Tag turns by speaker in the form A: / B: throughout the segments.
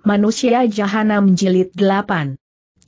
A: Manusia Jahanam Jilid 8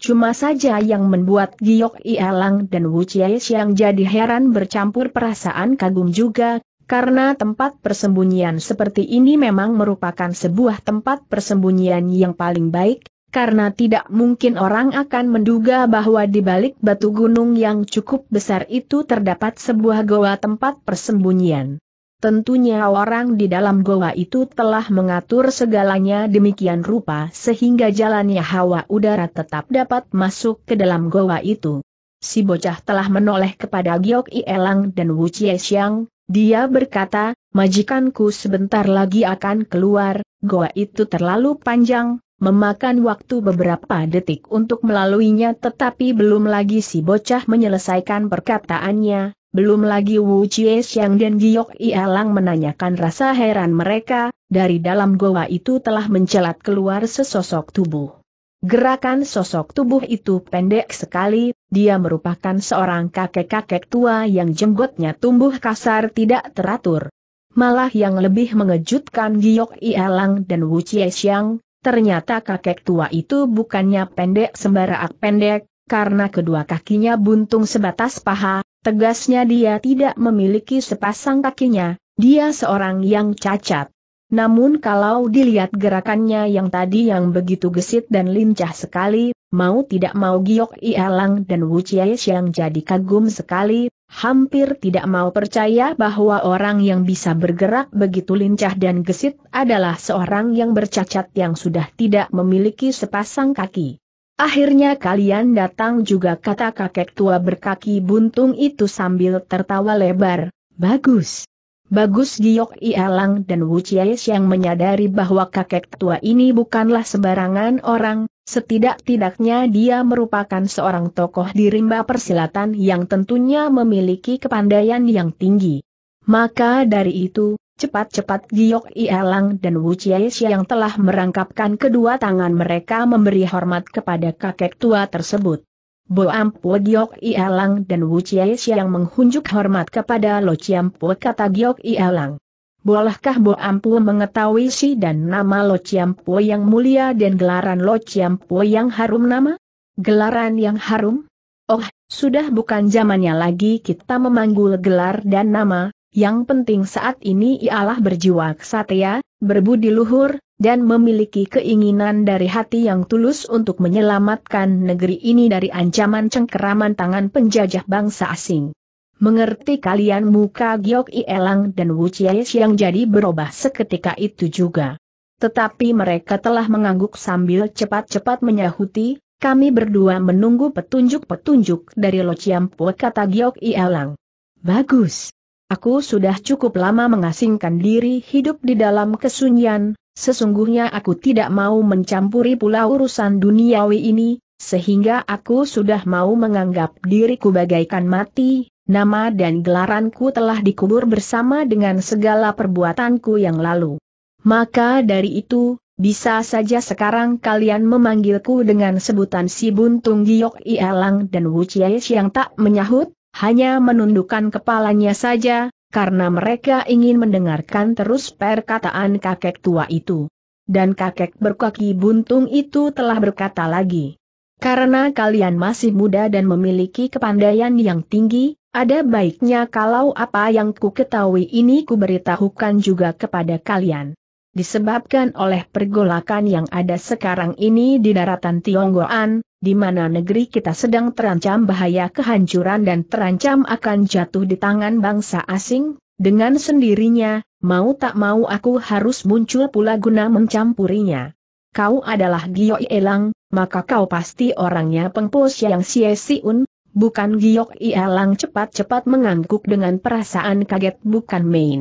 A: Cuma saja yang membuat Giok Ialang dan Wu Chie jadi heran bercampur perasaan kagum juga, karena tempat persembunyian seperti ini memang merupakan sebuah tempat persembunyian yang paling baik, karena tidak mungkin orang akan menduga bahwa di balik batu gunung yang cukup besar itu terdapat sebuah goa tempat persembunyian. Tentunya orang di dalam goa itu telah mengatur segalanya demikian rupa sehingga jalannya hawa udara tetap dapat masuk ke dalam goa itu. Si bocah telah menoleh kepada Giok Elang dan Wu Chie Xiang, dia berkata, majikanku sebentar lagi akan keluar, goa itu terlalu panjang, memakan waktu beberapa detik untuk melaluinya tetapi belum lagi si bocah menyelesaikan perkataannya, belum lagi Wu Chie Xiang dan Giok Ialang menanyakan rasa heran mereka, dari dalam goa itu telah mencelat keluar sesosok tubuh. Gerakan sosok tubuh itu pendek sekali, dia merupakan seorang kakek-kakek tua yang jenggotnya tumbuh kasar tidak teratur. Malah yang lebih mengejutkan Giok Ialang dan Wu Chie Xiang, ternyata kakek tua itu bukannya pendek sembarak pendek, karena kedua kakinya buntung sebatas paha, Tegasnya dia tidak memiliki sepasang kakinya, dia seorang yang cacat. Namun kalau dilihat gerakannya yang tadi yang begitu gesit dan lincah sekali, mau tidak mau Giok Ialang dan Wu Chies yang jadi kagum sekali, hampir tidak mau percaya bahwa orang yang bisa bergerak begitu lincah dan gesit adalah seorang yang bercacat yang sudah tidak memiliki sepasang kaki. Akhirnya kalian datang juga kata kakek tua berkaki buntung itu sambil tertawa lebar. Bagus. Bagus Giok Ialang dan Wu Chies yang menyadari bahwa kakek tua ini bukanlah sembarangan orang, setidak-tidaknya dia merupakan seorang tokoh di rimba persilatan yang tentunya memiliki kepandaian yang tinggi. Maka dari itu, Cepat-cepat Giok Ialang dan Wu Chiexia yang telah merangkapkan kedua tangan mereka memberi hormat kepada kakek tua tersebut. Bo Ampue Giok Ialang dan Wu Chiexia yang menghunjuk hormat kepada Lo Chiampue kata Giok Ialang. Bolehkah Bo Ampue mengetahui si dan nama Lo Chiampue yang mulia dan gelaran Lo Chiampue yang harum nama? Gelaran yang harum? Oh, sudah bukan zamannya lagi kita memanggul gelar dan nama, yang penting saat ini ialah berjiwa kesatria, berbudi luhur, dan memiliki keinginan dari hati yang tulus untuk menyelamatkan negeri ini dari ancaman cengkeraman tangan penjajah bangsa asing. Mengerti kalian muka Giok Ielang dan Wu Chies yang jadi berubah seketika itu juga. Tetapi mereka telah mengangguk sambil cepat-cepat menyahuti, kami berdua menunggu petunjuk-petunjuk dari Lo Chiampue kata Giok Ielang. Bagus. Aku sudah cukup lama mengasingkan diri hidup di dalam kesunyian, sesungguhnya aku tidak mau mencampuri pula urusan duniawi ini, sehingga aku sudah mau menganggap diriku bagaikan mati, nama dan gelaranku telah dikubur bersama dengan segala perbuatanku yang lalu. Maka dari itu, bisa saja sekarang kalian memanggilku dengan sebutan si buntung giok ialang dan Wu wucies yang tak menyahut, hanya menundukkan kepalanya saja, karena mereka ingin mendengarkan terus perkataan kakek tua itu. Dan kakek berkaki buntung itu telah berkata lagi. Karena kalian masih muda dan memiliki kepandaian yang tinggi, ada baiknya kalau apa yang ku ketahui ini ku beritahukan juga kepada kalian. Disebabkan oleh pergolakan yang ada sekarang ini di daratan Tionggoan, di mana negeri kita sedang terancam bahaya kehancuran dan terancam akan jatuh di tangan bangsa asing, dengan sendirinya, mau tak mau aku harus muncul pula guna mencampurinya. Kau adalah Giok Elang, maka kau pasti orangnya pengpos yang Xie Siun, bukan Giok Elang cepat-cepat mengangguk dengan perasaan kaget bukan main.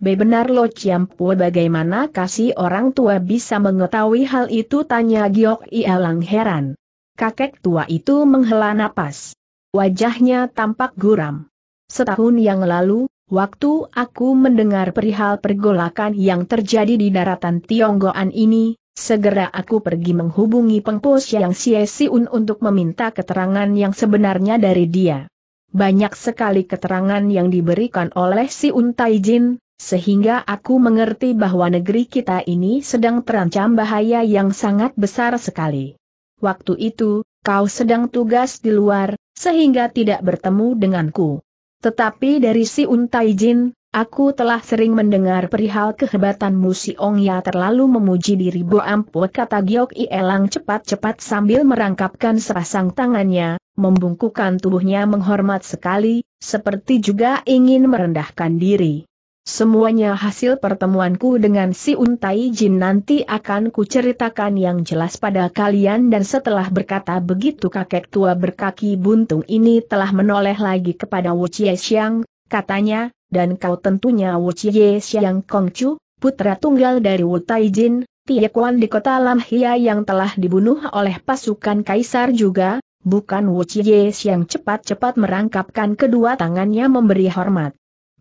A: Be benar lo Ciampu bagaimana kasih orang tua bisa mengetahui hal itu tanya Giok Elang heran. Kakek tua itu menghela napas. Wajahnya tampak guram. Setahun yang lalu, waktu aku mendengar perihal pergolakan yang terjadi di daratan Tionggoan ini, Segera aku pergi menghubungi pengpos yang Sia Siun untuk meminta keterangan yang sebenarnya dari dia. Banyak sekali keterangan yang diberikan oleh Untai Untaijin, sehingga aku mengerti bahwa negeri kita ini sedang terancam bahaya yang sangat besar sekali waktu itu, kau sedang tugas di luar, sehingga tidak bertemu denganku. Tetapi dari si Untai Jin, aku telah sering mendengar perihal kehebatanmu si Ya terlalu memuji diri Bo Ampu kata Giok Elang cepat-cepat sambil merangkapkan sepasang tangannya, membungkukan tubuhnya menghormat sekali, seperti juga ingin merendahkan diri. Semuanya hasil pertemuanku dengan si Untai Jin nanti akan kuceritakan yang jelas pada kalian dan setelah berkata begitu kakek tua berkaki buntung ini telah menoleh lagi kepada Wu Chie Xiang, katanya, dan kau tentunya Wu Chie Xiang Kongcu, putra tunggal dari Wu Tai Jin, Tie Kuan di kota Lam Hia yang telah dibunuh oleh pasukan Kaisar juga, bukan Wu Chie Xiang cepat-cepat merangkapkan kedua tangannya memberi hormat.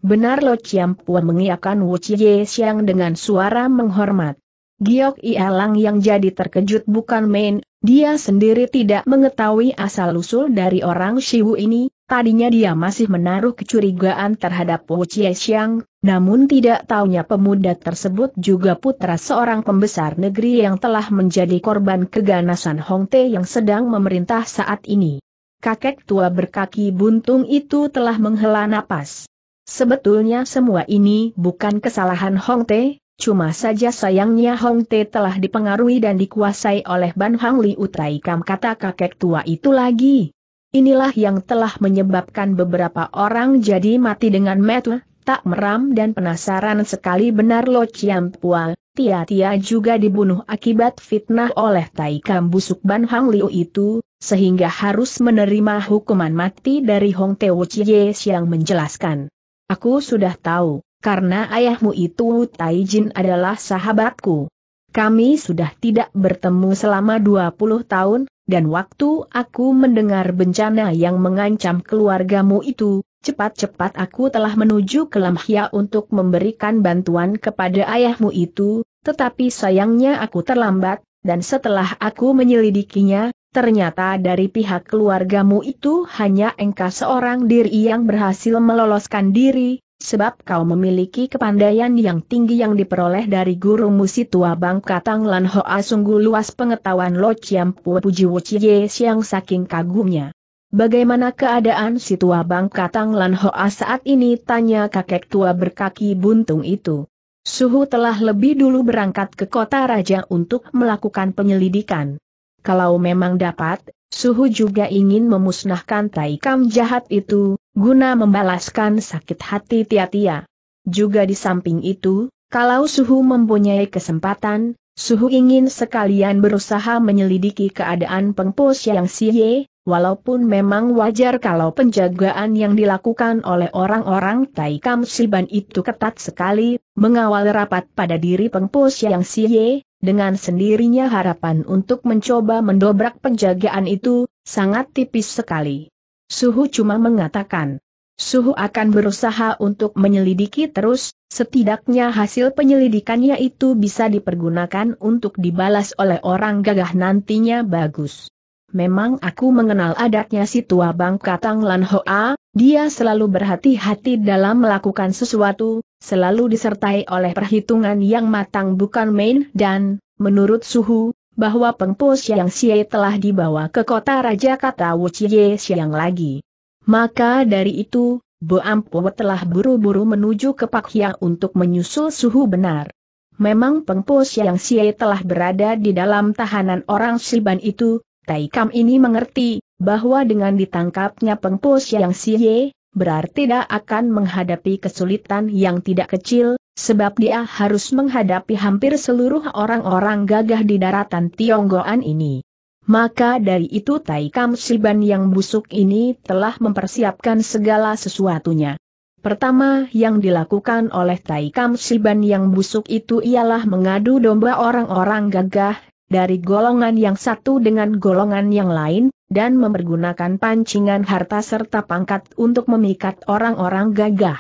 A: Benar Lo Ciam Pua mengiakan Wu Chie Xiang dengan suara menghormat. Giok Ialang yang jadi terkejut bukan main, dia sendiri tidak mengetahui asal-usul dari orang Shiwu ini, tadinya dia masih menaruh kecurigaan terhadap Wu Chie Xiang, namun tidak taunya pemuda tersebut juga putra seorang pembesar negeri yang telah menjadi korban keganasan Hong Te yang sedang memerintah saat ini. Kakek tua berkaki buntung itu telah menghela napas. Sebetulnya semua ini bukan kesalahan Hong Te, cuma saja sayangnya Hong Te telah dipengaruhi dan dikuasai oleh Ban Hang Liu Taikam kata kakek tua itu lagi. Inilah yang telah menyebabkan beberapa orang jadi mati dengan metu, tak meram dan penasaran sekali benar Lo Chiam Pua, Tia-Tia juga dibunuh akibat fitnah oleh Taikam busuk Ban Hang Liu itu, sehingga harus menerima hukuman mati dari Hong Teo Chie Siang menjelaskan. Aku sudah tahu, karena ayahmu itu Taijin adalah sahabatku. Kami sudah tidak bertemu selama 20 tahun, dan waktu aku mendengar bencana yang mengancam keluargamu itu, cepat-cepat aku telah menuju ke Lamhya untuk memberikan bantuan kepada ayahmu itu, tetapi sayangnya aku terlambat, dan setelah aku menyelidikinya, Ternyata dari pihak keluargamu itu hanya engkau seorang diri yang berhasil meloloskan diri, sebab kau memiliki kepandaian yang tinggi yang diperoleh dari guru musi tua bangka Tang Lan Hoa sungguh luas pengetahuan Lo Chiam Pu Puji Wo Chie Siang saking kagumnya. Bagaimana keadaan si tua bangka Tang Lan Hoa saat ini tanya kakek tua berkaki buntung itu. Suhu telah lebih dulu berangkat ke kota raja untuk melakukan penyelidikan. Kalau memang dapat, Suhu juga ingin memusnahkan Taikam jahat itu, guna membalaskan sakit hati Tiatia. Juga di samping itu, kalau Suhu mempunyai kesempatan, Suhu ingin sekalian berusaha menyelidiki keadaan pengpos yang siye, walaupun memang wajar kalau penjagaan yang dilakukan oleh orang-orang Taikam Siban itu ketat sekali, mengawal rapat pada diri pengpos yang siye, dengan sendirinya harapan untuk mencoba mendobrak penjagaan itu, sangat tipis sekali. Suhu cuma mengatakan, Suhu akan berusaha untuk menyelidiki terus, setidaknya hasil penyelidikannya itu bisa dipergunakan untuk dibalas oleh orang gagah nantinya bagus memang aku mengenal adatnya si tua bang katang Lan Hoa, dia selalu berhati-hati dalam melakukan sesuatu, selalu disertai oleh perhitungan yang matang bukan main dan, menurut Suhu, bahwa pengpus yang Xie telah dibawa ke kota Raja kata Wu Siang lagi. Maka dari itu, Bo Ampo telah buru-buru menuju ke Pak Hiang untuk menyusul suhu benar. Memang pengpus yang Xie telah berada di dalam tahanan orang Siban itu, Tai Kam ini mengerti, bahwa dengan ditangkapnya pengpus yang siye, berarti tidak akan menghadapi kesulitan yang tidak kecil, sebab dia harus menghadapi hampir seluruh orang-orang gagah di daratan Tionggoan ini. Maka dari itu Tai Kam Siban yang busuk ini telah mempersiapkan segala sesuatunya. Pertama yang dilakukan oleh Tai Kam Siban yang busuk itu ialah mengadu domba orang-orang gagah, dari golongan yang satu dengan golongan yang lain, dan mempergunakan pancingan harta serta pangkat untuk memikat orang-orang gagah.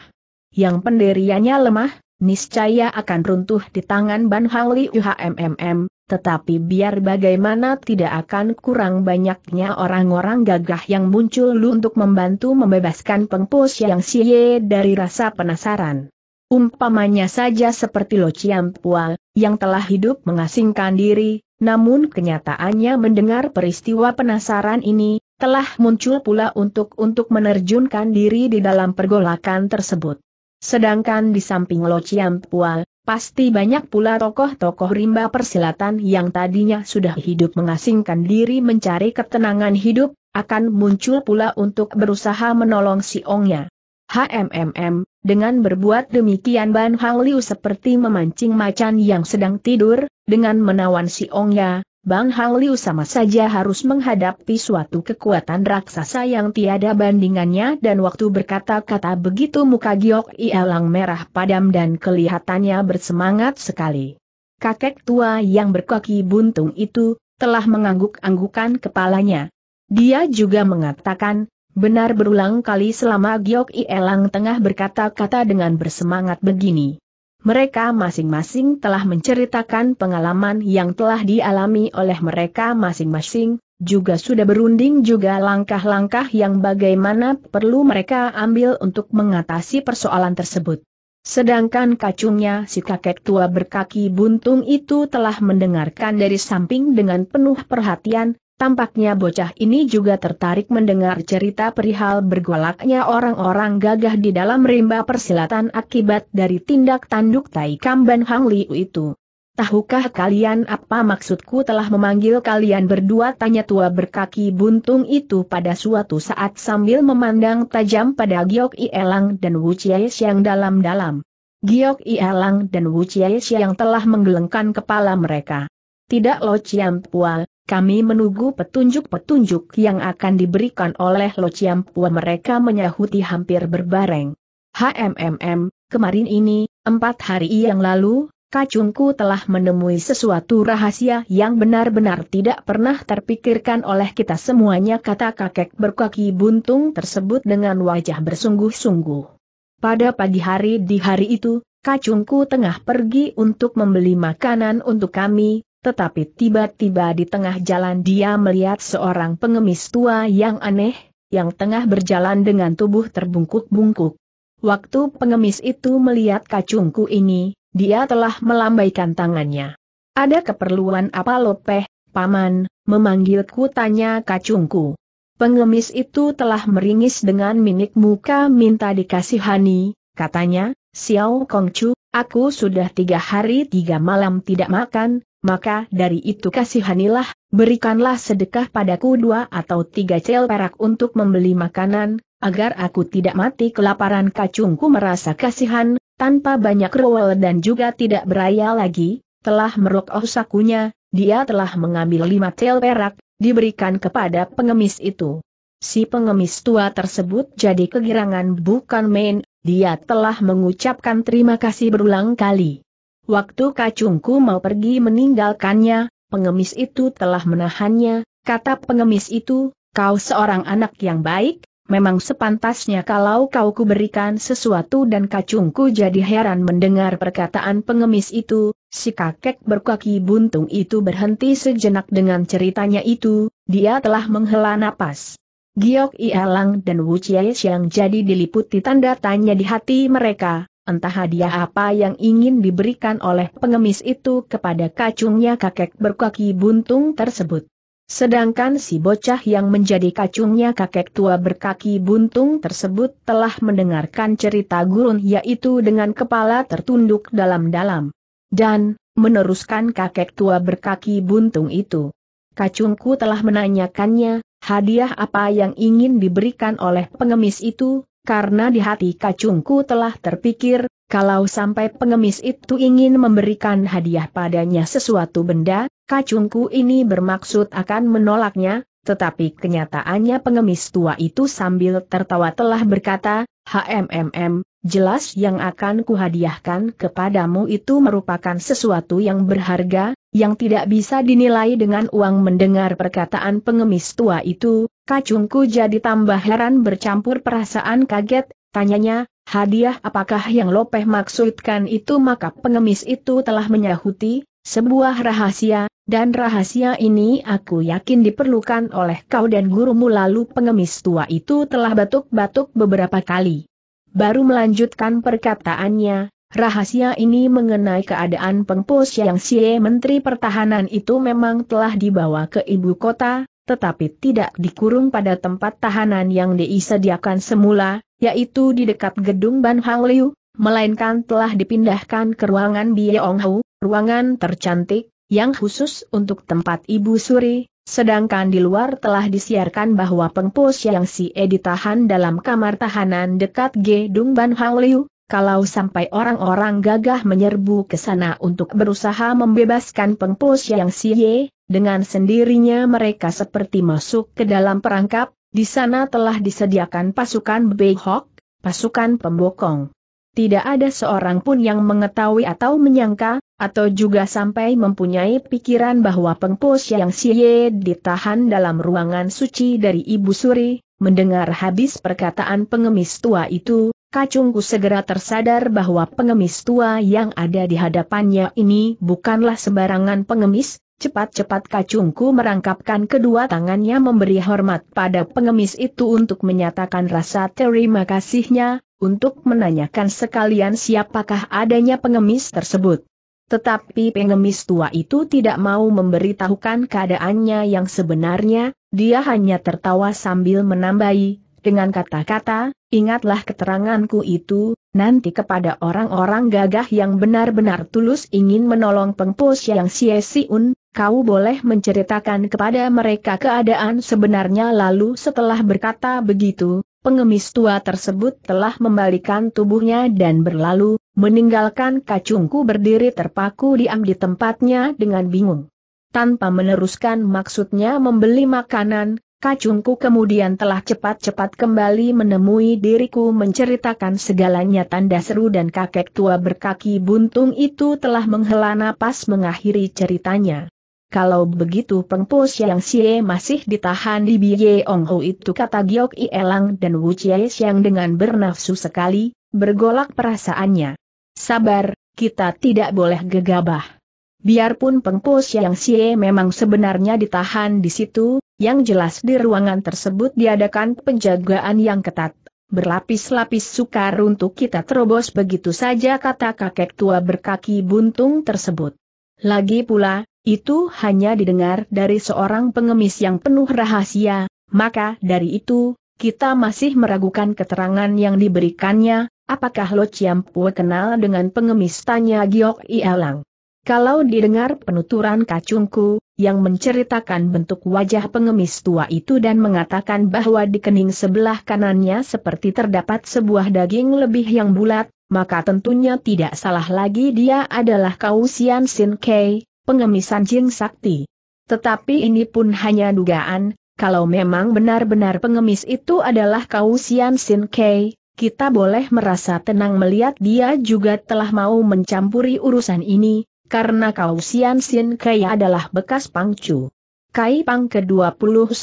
A: Yang pendiriannya lemah, niscaya akan runtuh di tangan Ban Hangli UHMMM, tetapi biar bagaimana tidak akan kurang banyaknya orang-orang gagah yang muncul lu untuk membantu membebaskan pengpus yang siye dari rasa penasaran. Umpamanya saja seperti Lo Chiang Pua, yang telah hidup mengasingkan diri, namun kenyataannya mendengar peristiwa penasaran ini, telah muncul pula untuk-untuk menerjunkan diri di dalam pergolakan tersebut. Sedangkan di samping Lo Chiam Pual, pasti banyak pula tokoh-tokoh rimba persilatan yang tadinya sudah hidup mengasingkan diri mencari ketenangan hidup, akan muncul pula untuk berusaha menolong si Ongnya. HMMM, dengan berbuat demikian Ban Hang Liu seperti memancing macan yang sedang tidur, dengan menawan si Ongya, Ban Hang Liu sama saja harus menghadapi suatu kekuatan raksasa yang tiada bandingannya dan waktu berkata-kata begitu muka Giok Ialang merah padam dan kelihatannya bersemangat sekali. Kakek tua yang berkaki buntung itu, telah mengangguk-anggukan kepalanya. Dia juga mengatakan, Benar berulang kali selama Giok Ielang tengah berkata-kata dengan bersemangat begini. Mereka masing-masing telah menceritakan pengalaman yang telah dialami oleh mereka masing-masing, juga sudah berunding juga langkah-langkah yang bagaimana perlu mereka ambil untuk mengatasi persoalan tersebut. Sedangkan kacungnya si kakek tua berkaki buntung itu telah mendengarkan dari samping dengan penuh perhatian, Tampaknya bocah ini juga tertarik mendengar cerita perihal bergolaknya orang-orang gagah di dalam rimba persilatan akibat dari tindak tanduk Tai Kamban Hang Liu itu. Tahukah kalian apa maksudku telah memanggil kalian berdua tanya tua berkaki buntung itu pada suatu saat sambil memandang tajam pada Giok Ielang dan Wu Chies yang dalam-dalam. Giok Ielang dan Wu Chies yang telah menggelengkan kepala mereka. Tidak Lo Ciampual. Pual, kami menunggu petunjuk-petunjuk yang akan diberikan oleh Lo Chiampua mereka menyahuti hampir berbareng. HMMM, kemarin ini, empat hari yang lalu, kacungku telah menemui sesuatu rahasia yang benar-benar tidak pernah terpikirkan oleh kita semuanya kata kakek berkaki buntung tersebut dengan wajah bersungguh-sungguh. Pada pagi hari di hari itu, kacungku tengah pergi untuk membeli makanan untuk kami, tetapi tiba-tiba di tengah jalan dia melihat seorang pengemis tua yang aneh, yang tengah berjalan dengan tubuh terbungkuk-bungkuk. Waktu pengemis itu melihat kacungku ini, dia telah melambaikan tangannya. Ada keperluan apa lopeh, paman, memanggilku tanya kacungku. Pengemis itu telah meringis dengan minik muka minta dikasihani, katanya, Xiao Kongcu, aku sudah tiga hari tiga malam tidak makan, maka dari itu kasihanilah, berikanlah sedekah padaku dua atau tiga cel perak untuk membeli makanan, agar aku tidak mati kelaparan kacungku merasa kasihan, tanpa banyak rewel dan juga tidak beraya lagi, telah merokoh sakunya, dia telah mengambil lima cel perak, diberikan kepada pengemis itu. Si pengemis tua tersebut jadi kegirangan bukan main, dia telah mengucapkan terima kasih berulang kali. Waktu kacungku mau pergi meninggalkannya, pengemis itu telah menahannya, kata pengemis itu, kau seorang anak yang baik, memang sepantasnya kalau kau kuberikan sesuatu dan kacungku jadi heran mendengar perkataan pengemis itu, si kakek berkaki buntung itu berhenti sejenak dengan ceritanya itu, dia telah menghela napas. Giok Ialang dan Wu Chie yang jadi diliputi tanda tanya di hati mereka, Entah hadiah apa yang ingin diberikan oleh pengemis itu kepada kacungnya kakek berkaki buntung tersebut. Sedangkan si bocah yang menjadi kacungnya kakek tua berkaki buntung tersebut telah mendengarkan cerita gurun yaitu dengan kepala tertunduk dalam-dalam. Dan, meneruskan kakek tua berkaki buntung itu. Kacungku telah menanyakannya, hadiah apa yang ingin diberikan oleh pengemis itu, karena di hati kacungku telah terpikir, kalau sampai pengemis itu ingin memberikan hadiah padanya sesuatu benda, kacungku ini bermaksud akan menolaknya, tetapi kenyataannya pengemis tua itu sambil tertawa telah berkata, HMMM, jelas yang akan kuhadiahkan kepadamu itu merupakan sesuatu yang berharga, yang tidak bisa dinilai dengan uang mendengar perkataan pengemis tua itu, Kacungku jadi tambah heran bercampur perasaan kaget, tanyanya, hadiah apakah yang Lopeh maksudkan itu maka pengemis itu telah menyahuti, sebuah rahasia, dan rahasia ini aku yakin diperlukan oleh kau dan gurumu lalu pengemis tua itu telah batuk-batuk beberapa kali. Baru melanjutkan perkataannya, Rahasia ini mengenai keadaan pengpos yang si Menteri Pertahanan itu memang telah dibawa ke ibu kota, tetapi tidak dikurung pada tempat tahanan yang disediakan semula, yaitu di dekat gedung Ban Hang Liu, melainkan telah dipindahkan ke ruangan Ong Hu, ruangan tercantik, yang khusus untuk tempat Ibu Suri, sedangkan di luar telah disiarkan bahwa pengpos yang si E ditahan dalam kamar tahanan dekat gedung Ban Hang Liu, kalau sampai orang-orang gagah menyerbu ke sana untuk berusaha membebaskan pengpos yang si Ye, dengan sendirinya mereka seperti masuk ke dalam perangkap, di sana telah disediakan pasukan Beihok, pasukan pembokong. Tidak ada seorang pun yang mengetahui atau menyangka, atau juga sampai mempunyai pikiran bahwa pengpus yang siye ditahan dalam ruangan suci dari Ibu Suri, mendengar habis perkataan pengemis tua itu, Kacungku segera tersadar bahwa pengemis tua yang ada di hadapannya ini bukanlah sembarangan pengemis, Cepat-cepat kacungku merangkapkan kedua tangannya memberi hormat pada pengemis itu untuk menyatakan rasa terima kasihnya, untuk menanyakan sekalian siapakah adanya pengemis tersebut. Tetapi pengemis tua itu tidak mau memberitahukan keadaannya yang sebenarnya, dia hanya tertawa sambil menambahi, dengan kata-kata, ingatlah keteranganku itu, nanti kepada orang-orang gagah yang benar-benar tulus ingin menolong pengpos yang siesiun, kau boleh menceritakan kepada mereka keadaan sebenarnya lalu setelah berkata begitu, pengemis tua tersebut telah membalikan tubuhnya dan berlalu, meninggalkan kacungku berdiri terpaku diam di tempatnya dengan bingung. Tanpa meneruskan maksudnya membeli makanan, kacungku kemudian telah cepat-cepat kembali menemui diriku menceritakan segalanya tanda seru dan kakek tua berkaki buntung itu telah menghela napas mengakhiri ceritanya. Kalau begitu Pengpo Siang Xie masih ditahan di Biye Ong Ho itu kata Giok I Elang dan Wu Chie Siang dengan bernafsu sekali, bergolak perasaannya. Sabar, kita tidak boleh gegabah. Biarpun Pengpo Siang Xie memang sebenarnya ditahan di situ, yang jelas di ruangan tersebut diadakan penjagaan yang ketat. Berlapis-lapis sukar untuk kita terobos begitu saja kata kakek tua berkaki buntung tersebut. Lagi pula, itu hanya didengar dari seorang pengemis yang penuh rahasia, maka dari itu, kita masih meragukan keterangan yang diberikannya, apakah Lo Pue kenal dengan pengemis tanya Giok Ialang. Kalau didengar penuturan kacungku, yang menceritakan bentuk wajah pengemis tua itu dan mengatakan bahwa di kening sebelah kanannya seperti terdapat sebuah daging lebih yang bulat, maka tentunya tidak salah lagi dia adalah Kausian Sin Kei, pengemisan Jing Sakti. Tetapi ini pun hanya dugaan, kalau memang benar-benar pengemis itu adalah kau Sian Sin Kei, kita boleh merasa tenang melihat dia juga telah mau mencampuri urusan ini, karena kau Sian Sin Kei adalah bekas pangcu. Kai Pang ke-21,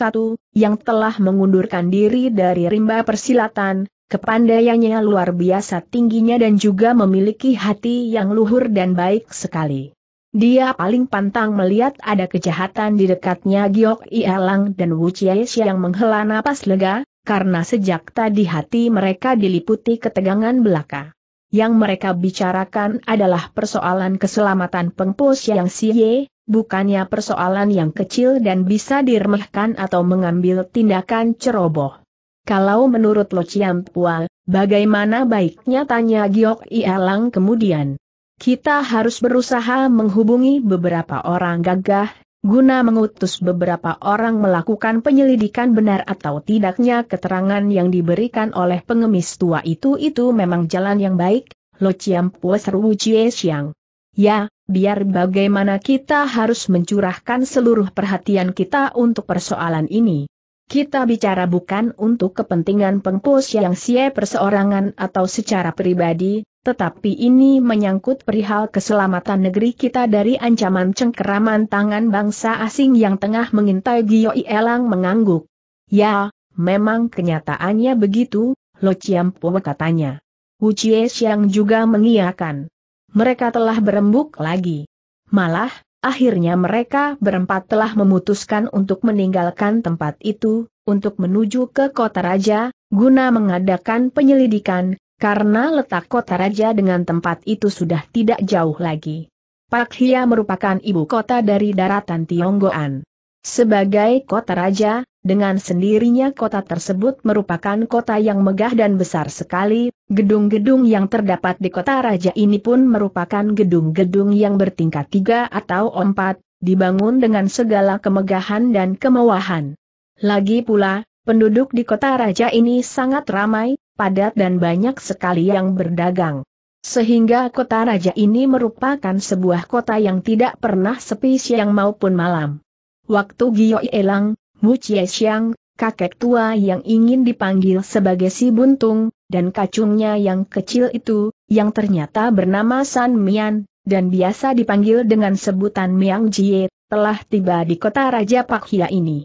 A: yang telah mengundurkan diri dari rimba persilatan, kepandaiannya luar biasa tingginya dan juga memiliki hati yang luhur dan baik sekali. Dia paling pantang melihat ada kejahatan di dekatnya Giok Ialang dan Wu Chiesi yang menghela napas lega, karena sejak tadi hati mereka diliputi ketegangan belaka. Yang mereka bicarakan adalah persoalan keselamatan Pengpo Siang Siye, bukannya persoalan yang kecil dan bisa diremehkan atau mengambil tindakan ceroboh. Kalau menurut Lo Chiam Pua, bagaimana baiknya tanya Giok Ialang kemudian? Kita harus berusaha menghubungi beberapa orang gagah, guna mengutus beberapa orang melakukan penyelidikan benar atau tidaknya keterangan yang diberikan oleh pengemis tua itu itu memang jalan yang baik, Lo Chiam puas Seru Xiang. Ya, biar bagaimana kita harus mencurahkan seluruh perhatian kita untuk persoalan ini. Kita bicara bukan untuk kepentingan pengpos yang sie perseorangan atau secara pribadi, tetapi ini menyangkut perihal keselamatan negeri kita dari ancaman cengkeraman tangan bangsa asing yang tengah mengintai I Elang mengangguk. Ya, memang kenyataannya begitu, Lo Chiampo katanya. Wu Chie juga mengiakan. Mereka telah berembuk lagi. Malah, akhirnya mereka berempat telah memutuskan untuk meninggalkan tempat itu, untuk menuju ke kota raja, guna mengadakan penyelidikan, karena letak kota raja dengan tempat itu sudah tidak jauh lagi. Pakhia merupakan ibu kota dari daratan Tionggoan. Sebagai kota raja, dengan sendirinya kota tersebut merupakan kota yang megah dan besar sekali, gedung-gedung yang terdapat di kota raja ini pun merupakan gedung-gedung yang bertingkat tiga atau empat, dibangun dengan segala kemegahan dan kemewahan. Lagi pula, penduduk di kota raja ini sangat ramai, padat dan banyak sekali yang berdagang. Sehingga kota raja ini merupakan sebuah kota yang tidak pernah sepi siang maupun malam. Waktu Gio Elang, Mu Chie Xiang, kakek tua yang ingin dipanggil sebagai si buntung, dan kacungnya yang kecil itu, yang ternyata bernama San Mian, dan biasa dipanggil dengan sebutan Miang Jie, telah tiba di kota Raja Pak Pakhia ini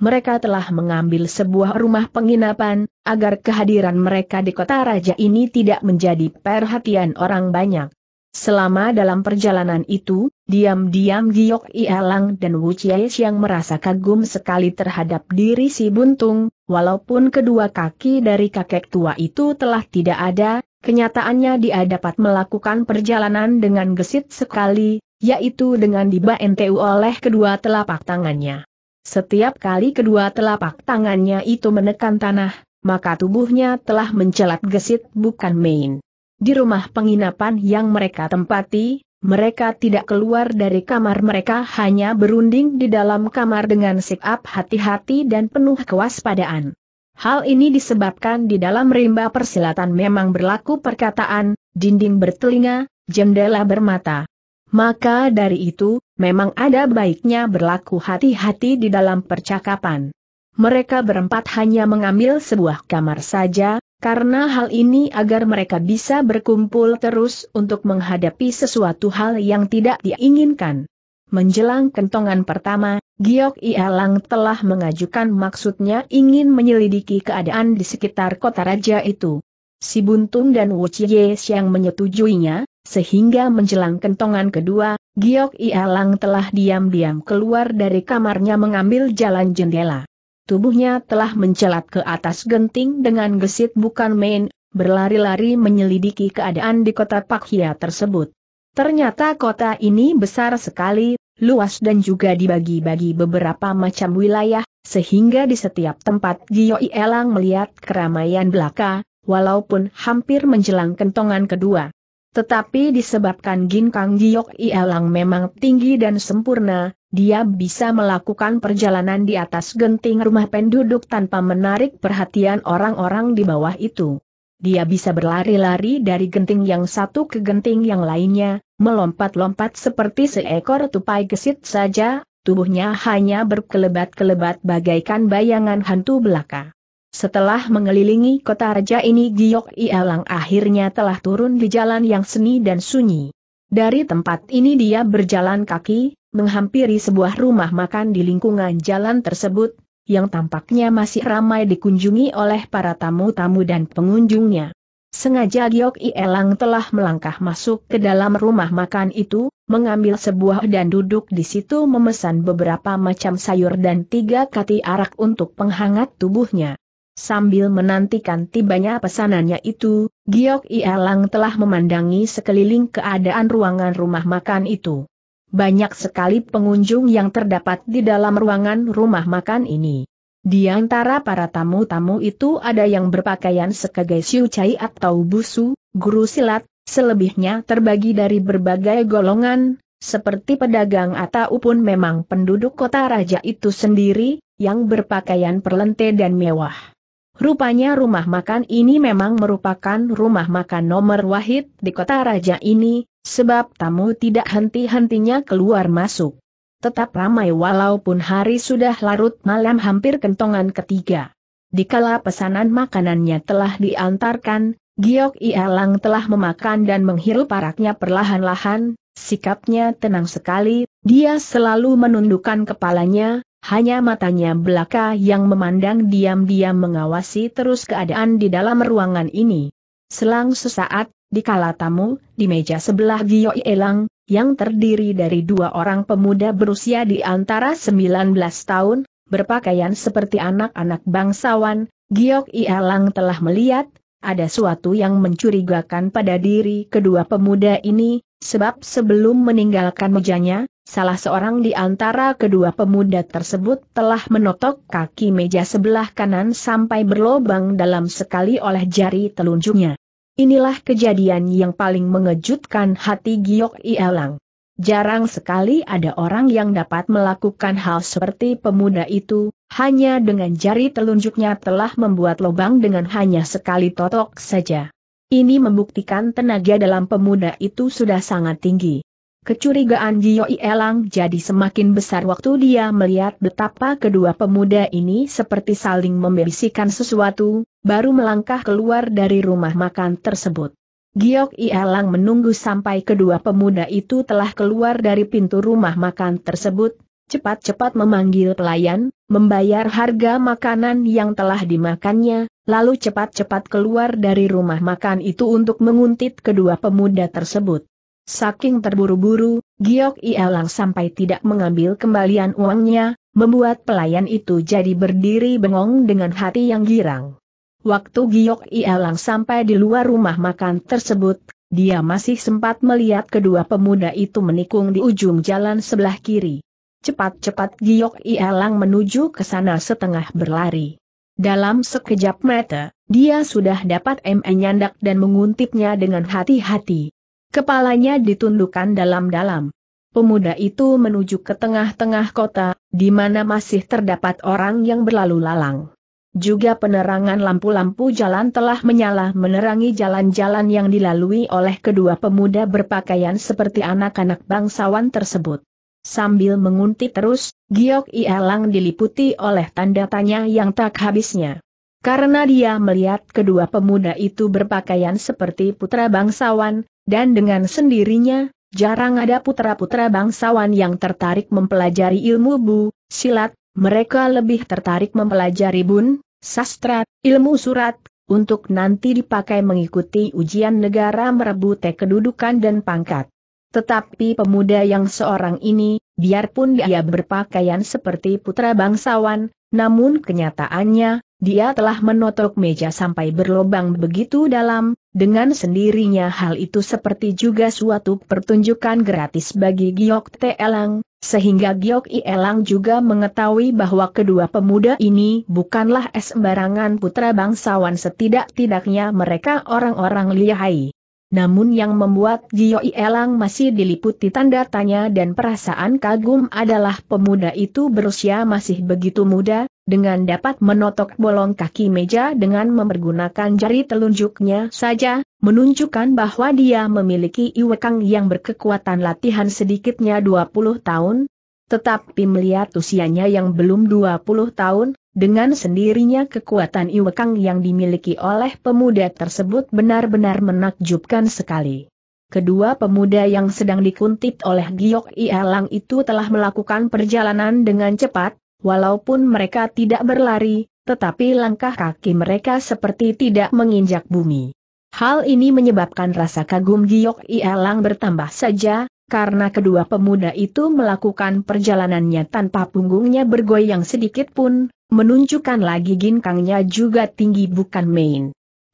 A: mereka telah mengambil sebuah rumah penginapan, agar kehadiran mereka di kota raja ini tidak menjadi perhatian orang banyak. Selama dalam perjalanan itu, diam-diam Giok Ialang dan Wu Chies yang merasa kagum sekali terhadap diri si Buntung, walaupun kedua kaki dari kakek tua itu telah tidak ada, kenyataannya dia dapat melakukan perjalanan dengan gesit sekali, yaitu dengan dibantu oleh kedua telapak tangannya. Setiap kali kedua telapak tangannya itu menekan tanah, maka tubuhnya telah mencelat gesit bukan main. Di rumah penginapan yang mereka tempati, mereka tidak keluar dari kamar mereka hanya berunding di dalam kamar dengan sikap hati-hati dan penuh kewaspadaan. Hal ini disebabkan di dalam rimba persilatan memang berlaku perkataan, dinding bertelinga, jendela bermata. Maka dari itu, memang ada baiknya berlaku hati-hati di dalam percakapan. Mereka berempat hanya mengambil sebuah kamar saja, karena hal ini agar mereka bisa berkumpul terus untuk menghadapi sesuatu hal yang tidak diinginkan. Menjelang kentongan pertama, Giok Ialang telah mengajukan maksudnya ingin menyelidiki keadaan di sekitar kota raja itu. Si Buntung dan Wu Chie Xiang menyetujuinya, sehingga menjelang kentongan kedua, Giok Ialang telah diam-diam keluar dari kamarnya mengambil jalan jendela. Tubuhnya telah mencelat ke atas genting dengan gesit bukan main, berlari-lari menyelidiki keadaan di kota Pakhia tersebut. Ternyata kota ini besar sekali, luas dan juga dibagi-bagi beberapa macam wilayah, sehingga di setiap tempat Giok Ialang melihat keramaian belaka, walaupun hampir menjelang kentongan kedua. Tetapi disebabkan Ginkang Giok ielang memang tinggi dan sempurna, dia bisa melakukan perjalanan di atas genting rumah penduduk tanpa menarik perhatian orang-orang di bawah itu. Dia bisa berlari-lari dari genting yang satu ke genting yang lainnya, melompat-lompat seperti seekor tupai gesit saja, tubuhnya hanya berkelebat-kelebat bagaikan bayangan hantu belaka. Setelah mengelilingi kota raja ini Giok Ialang akhirnya telah turun di jalan yang seni dan sunyi. Dari tempat ini dia berjalan kaki, menghampiri sebuah rumah makan di lingkungan jalan tersebut, yang tampaknya masih ramai dikunjungi oleh para tamu-tamu dan pengunjungnya. Sengaja Giok Ielang telah melangkah masuk ke dalam rumah makan itu, mengambil sebuah dan duduk di situ memesan beberapa macam sayur dan tiga kati arak untuk penghangat tubuhnya. Sambil menantikan tibanya pesanannya itu, Giok Ialang telah memandangi sekeliling keadaan ruangan rumah makan itu. Banyak sekali pengunjung yang terdapat di dalam ruangan rumah makan ini. Di antara para tamu-tamu itu ada yang berpakaian sebagai siu cai atau busu, guru silat, selebihnya terbagi dari berbagai golongan, seperti pedagang ataupun memang penduduk kota raja itu sendiri, yang berpakaian perlente dan mewah. Rupanya rumah makan ini memang merupakan rumah makan nomor wahid di kota raja ini, sebab tamu tidak henti-hentinya keluar masuk. Tetap ramai walaupun hari sudah larut malam hampir kentongan ketiga. Dikala pesanan makanannya telah diantarkan, Giok Ialang telah memakan dan menghirup araknya perlahan-lahan, sikapnya tenang sekali, dia selalu menundukkan kepalanya, hanya matanya belaka yang memandang diam-diam mengawasi terus keadaan di dalam ruangan ini. Selang sesaat, di kala tamu, di meja sebelah Gio Elang, yang terdiri dari dua orang pemuda berusia di antara 19 tahun, berpakaian seperti anak-anak bangsawan, Giok Elang telah melihat, ada suatu yang mencurigakan pada diri kedua pemuda ini, sebab sebelum meninggalkan mejanya, salah seorang di antara kedua pemuda tersebut telah menotok kaki meja sebelah kanan sampai berlobang dalam sekali oleh jari telunjuknya. Inilah kejadian yang paling mengejutkan hati Giok Ielang. Jarang sekali ada orang yang dapat melakukan hal seperti pemuda itu, hanya dengan jari telunjuknya telah membuat lubang dengan hanya sekali totok saja. Ini membuktikan tenaga dalam pemuda itu sudah sangat tinggi. Kecurigaan Gioi Elang jadi semakin besar waktu dia melihat betapa kedua pemuda ini seperti saling membisikkan sesuatu, baru melangkah keluar dari rumah makan tersebut. Giok Ialang menunggu sampai kedua pemuda itu telah keluar dari pintu rumah makan tersebut, cepat-cepat memanggil pelayan, membayar harga makanan yang telah dimakannya, lalu cepat-cepat keluar dari rumah makan itu untuk menguntit kedua pemuda tersebut. Saking terburu-buru, Giok Ialang sampai tidak mengambil kembalian uangnya, membuat pelayan itu jadi berdiri bengong dengan hati yang girang. Waktu Giok Ialang sampai di luar rumah makan tersebut, dia masih sempat melihat kedua pemuda itu menikung di ujung jalan sebelah kiri. Cepat-cepat Giok Ialang menuju ke sana setengah berlari. Dalam sekejap mata, dia sudah dapat M. E nyandak dan menguntitnya dengan hati-hati. Kepalanya ditundukkan dalam-dalam. Pemuda itu menuju ke tengah-tengah kota, di mana masih terdapat orang yang berlalu lalang. Juga penerangan lampu-lampu jalan telah menyala menerangi jalan-jalan yang dilalui oleh kedua pemuda berpakaian seperti anak-anak bangsawan tersebut. Sambil menguntit terus, Giok Ielang diliputi oleh tanda tanya yang tak habisnya. Karena dia melihat kedua pemuda itu berpakaian seperti putra bangsawan, dan dengan sendirinya, jarang ada putra-putra bangsawan yang tertarik mempelajari ilmu bu, silat, mereka lebih tertarik mempelajari bun, sastra, ilmu surat, untuk nanti dipakai mengikuti ujian negara merebut kedudukan dan pangkat. Tetapi pemuda yang seorang ini, biarpun dia berpakaian seperti putra bangsawan, namun kenyataannya, dia telah menotok meja sampai berlobang begitu dalam, dengan sendirinya hal itu seperti juga suatu pertunjukan gratis bagi Giok elang. Sehingga Giok Ielang juga mengetahui bahwa kedua pemuda ini bukanlah sembarangan putra bangsawan setidak-tidaknya mereka orang-orang lihai. Namun yang membuat Giok Ielang masih diliputi tanda tanya dan perasaan kagum adalah pemuda itu berusia masih begitu muda, dengan dapat menotok bolong kaki meja dengan mempergunakan jari telunjuknya saja, menunjukkan bahwa dia memiliki iwekang yang berkekuatan latihan sedikitnya 20 tahun, tetapi melihat usianya yang belum 20 tahun, dengan sendirinya kekuatan iwekang yang dimiliki oleh pemuda tersebut benar-benar menakjubkan sekali. Kedua pemuda yang sedang dikuntit oleh Giok Ialang itu telah melakukan perjalanan dengan cepat, Walaupun mereka tidak berlari, tetapi langkah kaki mereka seperti tidak menginjak bumi. Hal ini menyebabkan rasa kagum Giok Ielang bertambah saja, karena kedua pemuda itu melakukan perjalanannya tanpa punggungnya bergoyang sedikit pun, menunjukkan lagi ginkangnya juga tinggi bukan main.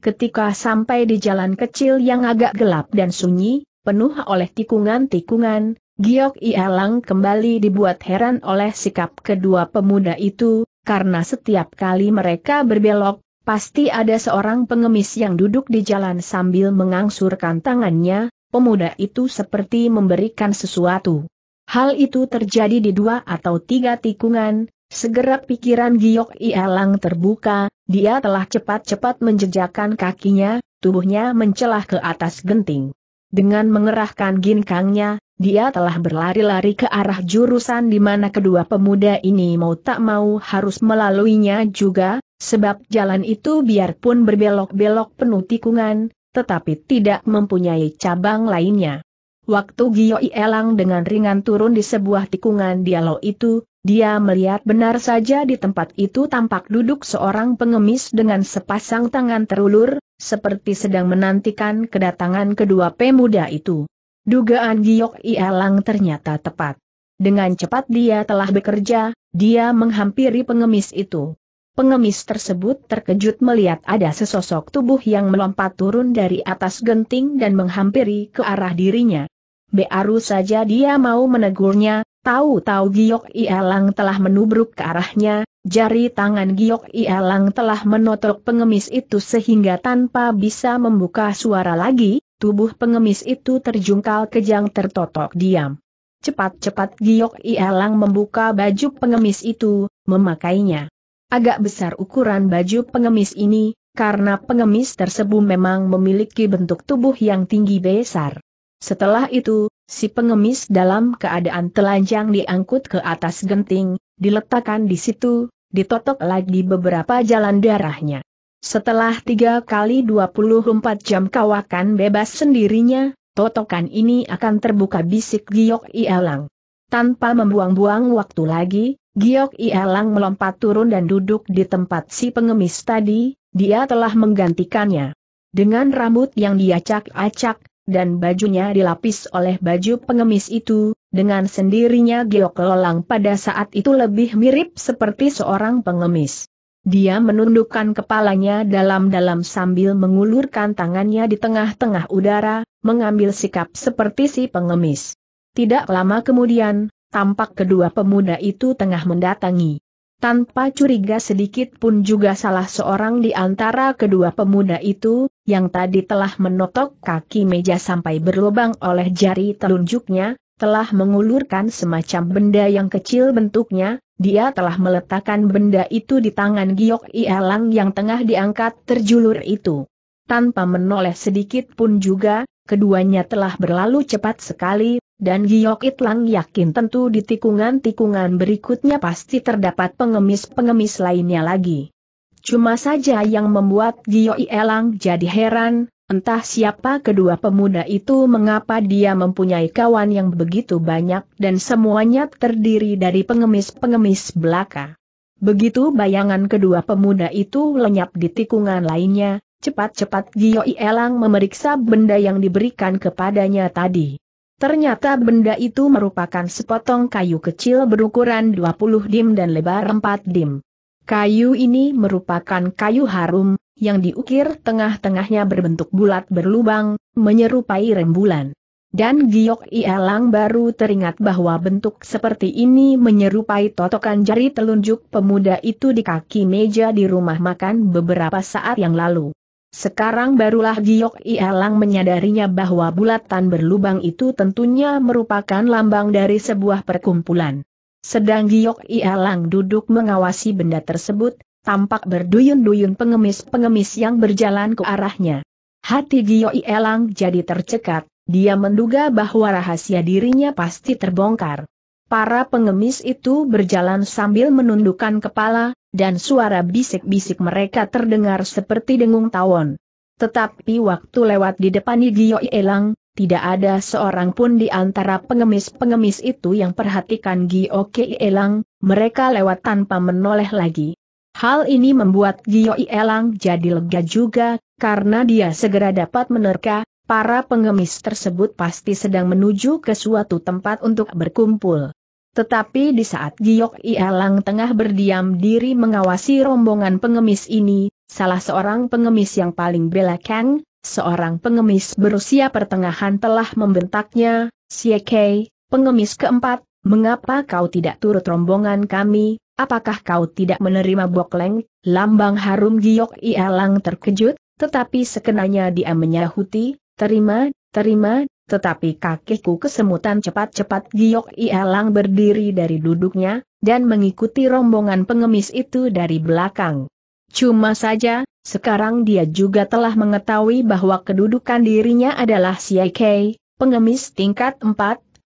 A: Ketika sampai di jalan kecil yang agak gelap dan sunyi, penuh oleh tikungan-tikungan, Giok Ielang kembali dibuat heran oleh sikap kedua pemuda itu, karena setiap kali mereka berbelok, pasti ada seorang pengemis yang duduk di jalan sambil mengangsurkan tangannya, pemuda itu seperti memberikan sesuatu. Hal itu terjadi di dua atau tiga tikungan, Segera pikiran Giok Ielang terbuka, dia telah cepat-cepat menjejakkan kakinya, tubuhnya mencelah ke atas genting. Dengan mengerahkan ginkangnya, dia telah berlari-lari ke arah jurusan di mana kedua pemuda ini mau tak mau harus melaluinya juga, sebab jalan itu biarpun berbelok-belok penuh tikungan, tetapi tidak mempunyai cabang lainnya. Waktu Gioi Elang dengan ringan turun di sebuah tikungan dialog itu, dia melihat benar saja di tempat itu tampak duduk seorang pengemis dengan sepasang tangan terulur, seperti sedang menantikan kedatangan kedua pemuda itu. Dugaan Giok Ialang ternyata tepat. Dengan cepat dia telah bekerja, dia menghampiri pengemis itu. Pengemis tersebut terkejut melihat ada sesosok tubuh yang melompat turun dari atas genting dan menghampiri ke arah dirinya. Baru saja dia mau menegurnya, tahu-tahu Giok Ialang telah menubruk ke arahnya, Jari tangan Giok Ialang telah menotok pengemis itu sehingga tanpa bisa membuka suara lagi, tubuh pengemis itu terjungkal kejang tertotok diam. Cepat-cepat Giok Ialang membuka baju pengemis itu, memakainya. Agak besar ukuran baju pengemis ini, karena pengemis tersebut memang memiliki bentuk tubuh yang tinggi besar. Setelah itu, si pengemis dalam keadaan telanjang diangkut ke atas genting, diletakkan di situ, ditotok lagi beberapa jalan darahnya. Setelah tiga kali 24 jam kawakan bebas sendirinya, totokan ini akan terbuka bisik Giok Ielang. Tanpa membuang-buang waktu lagi, Giok Ielang melompat turun dan duduk di tempat si pengemis tadi, dia telah menggantikannya. Dengan rambut yang diacak-acak, dan bajunya dilapis oleh baju pengemis itu, dengan sendirinya Giok Lolang pada saat itu lebih mirip seperti seorang pengemis. Dia menundukkan kepalanya dalam-dalam sambil mengulurkan tangannya di tengah-tengah udara, mengambil sikap seperti si pengemis. Tidak lama kemudian, tampak kedua pemuda itu tengah mendatangi. Tanpa curiga sedikit pun juga salah seorang di antara kedua pemuda itu, yang tadi telah menotok kaki meja sampai berlubang oleh jari telunjuknya, telah mengulurkan semacam benda yang kecil bentuknya, dia telah meletakkan benda itu di tangan Giok Ialang yang tengah diangkat terjulur itu. Tanpa menoleh sedikit pun juga, keduanya telah berlalu cepat sekali, dan Giok Itlang yakin tentu di tikungan-tikungan berikutnya pasti terdapat pengemis-pengemis lainnya lagi. Cuma saja yang membuat Giok Ialang jadi heran, Entah siapa kedua pemuda itu mengapa dia mempunyai kawan yang begitu banyak dan semuanya terdiri dari pengemis-pengemis belaka. Begitu bayangan kedua pemuda itu lenyap di tikungan lainnya, cepat-cepat Gioi Elang memeriksa benda yang diberikan kepadanya tadi. Ternyata benda itu merupakan sepotong kayu kecil berukuran 20 dim dan lebar 4 dim. Kayu ini merupakan kayu harum, yang diukir tengah-tengahnya berbentuk bulat berlubang, menyerupai rembulan. Dan Giok Ielang baru teringat bahwa bentuk seperti ini menyerupai totokan jari telunjuk pemuda itu di kaki meja di rumah makan beberapa saat yang lalu. Sekarang barulah Giok Ielang menyadarinya bahwa bulatan berlubang itu tentunya merupakan lambang dari sebuah perkumpulan. Sedang Giok Ielang duduk mengawasi benda tersebut, tampak berduyun-duyun pengemis-pengemis yang berjalan ke arahnya. Hati Gioi Ielang jadi tercekat, dia menduga bahwa rahasia dirinya pasti terbongkar. Para pengemis itu berjalan sambil menundukkan kepala, dan suara bisik-bisik mereka terdengar seperti dengung tawon. Tetapi waktu lewat di depan Gioi Ielang, tidak ada seorang pun di antara pengemis-pengemis itu yang perhatikan Gioi Ielang, mereka lewat tanpa menoleh lagi. Hal ini membuat Gio Elang jadi lega juga, karena dia segera dapat menerka, para pengemis tersebut pasti sedang menuju ke suatu tempat untuk berkumpul. Tetapi di saat Giok Elang tengah berdiam diri mengawasi rombongan pengemis ini, salah seorang pengemis yang paling belakang, seorang pengemis berusia pertengahan telah membentaknya, Siekei, pengemis keempat, mengapa kau tidak turut rombongan kami, Apakah kau tidak menerima bokleng? Lambang harum giok ialang terkejut, tetapi sekenanya dia menyahuti, terima, terima, tetapi kakiku kesemutan cepat-cepat giok ialang berdiri dari duduknya, dan mengikuti rombongan pengemis itu dari belakang. Cuma saja, sekarang dia juga telah mengetahui bahwa kedudukan dirinya adalah siakai, pengemis tingkat 4,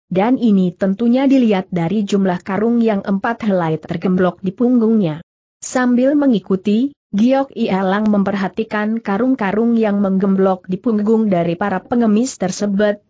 A: dan ini tentunya dilihat dari jumlah karung yang empat helai tergemblok di punggungnya. Sambil mengikuti, Giok Ialang memperhatikan karung-karung yang menggemblok di punggung dari para pengemis tersebut.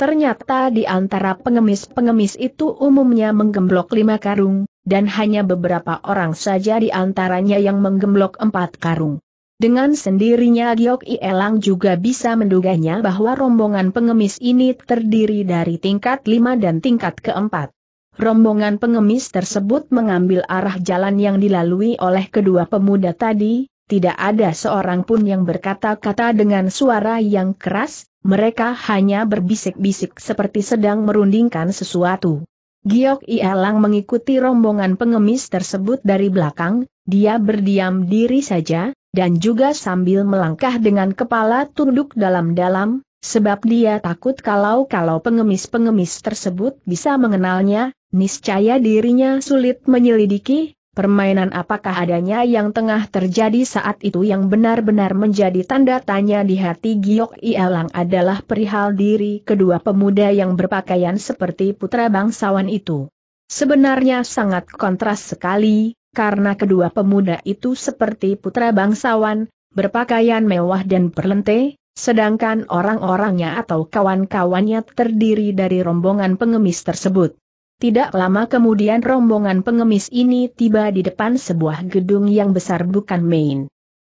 A: Ternyata di antara pengemis-pengemis itu umumnya menggemblok lima karung, dan hanya beberapa orang saja di antaranya yang menggemblok empat karung. Dengan sendirinya Giok Ielang juga bisa menduganya bahwa rombongan pengemis ini terdiri dari tingkat 5 dan tingkat keempat. Rombongan pengemis tersebut mengambil arah jalan yang dilalui oleh kedua pemuda tadi, tidak ada seorang pun yang berkata-kata dengan suara yang keras, mereka hanya berbisik-bisik seperti sedang merundingkan sesuatu. Giok Ielang mengikuti rombongan pengemis tersebut dari belakang, dia berdiam diri saja, dan juga sambil melangkah dengan kepala tunduk dalam-dalam, sebab dia takut kalau-kalau pengemis-pengemis tersebut bisa mengenalnya, niscaya dirinya sulit menyelidiki, permainan apakah adanya yang tengah terjadi saat itu yang benar-benar menjadi tanda tanya di hati Giok Ialang adalah perihal diri kedua pemuda yang berpakaian seperti putra bangsawan itu. Sebenarnya sangat kontras sekali, karena kedua pemuda itu seperti putra bangsawan, berpakaian mewah dan perlente, sedangkan orang-orangnya atau kawan-kawannya terdiri dari rombongan pengemis tersebut. Tidak lama kemudian rombongan pengemis ini tiba di depan sebuah gedung yang besar bukan main.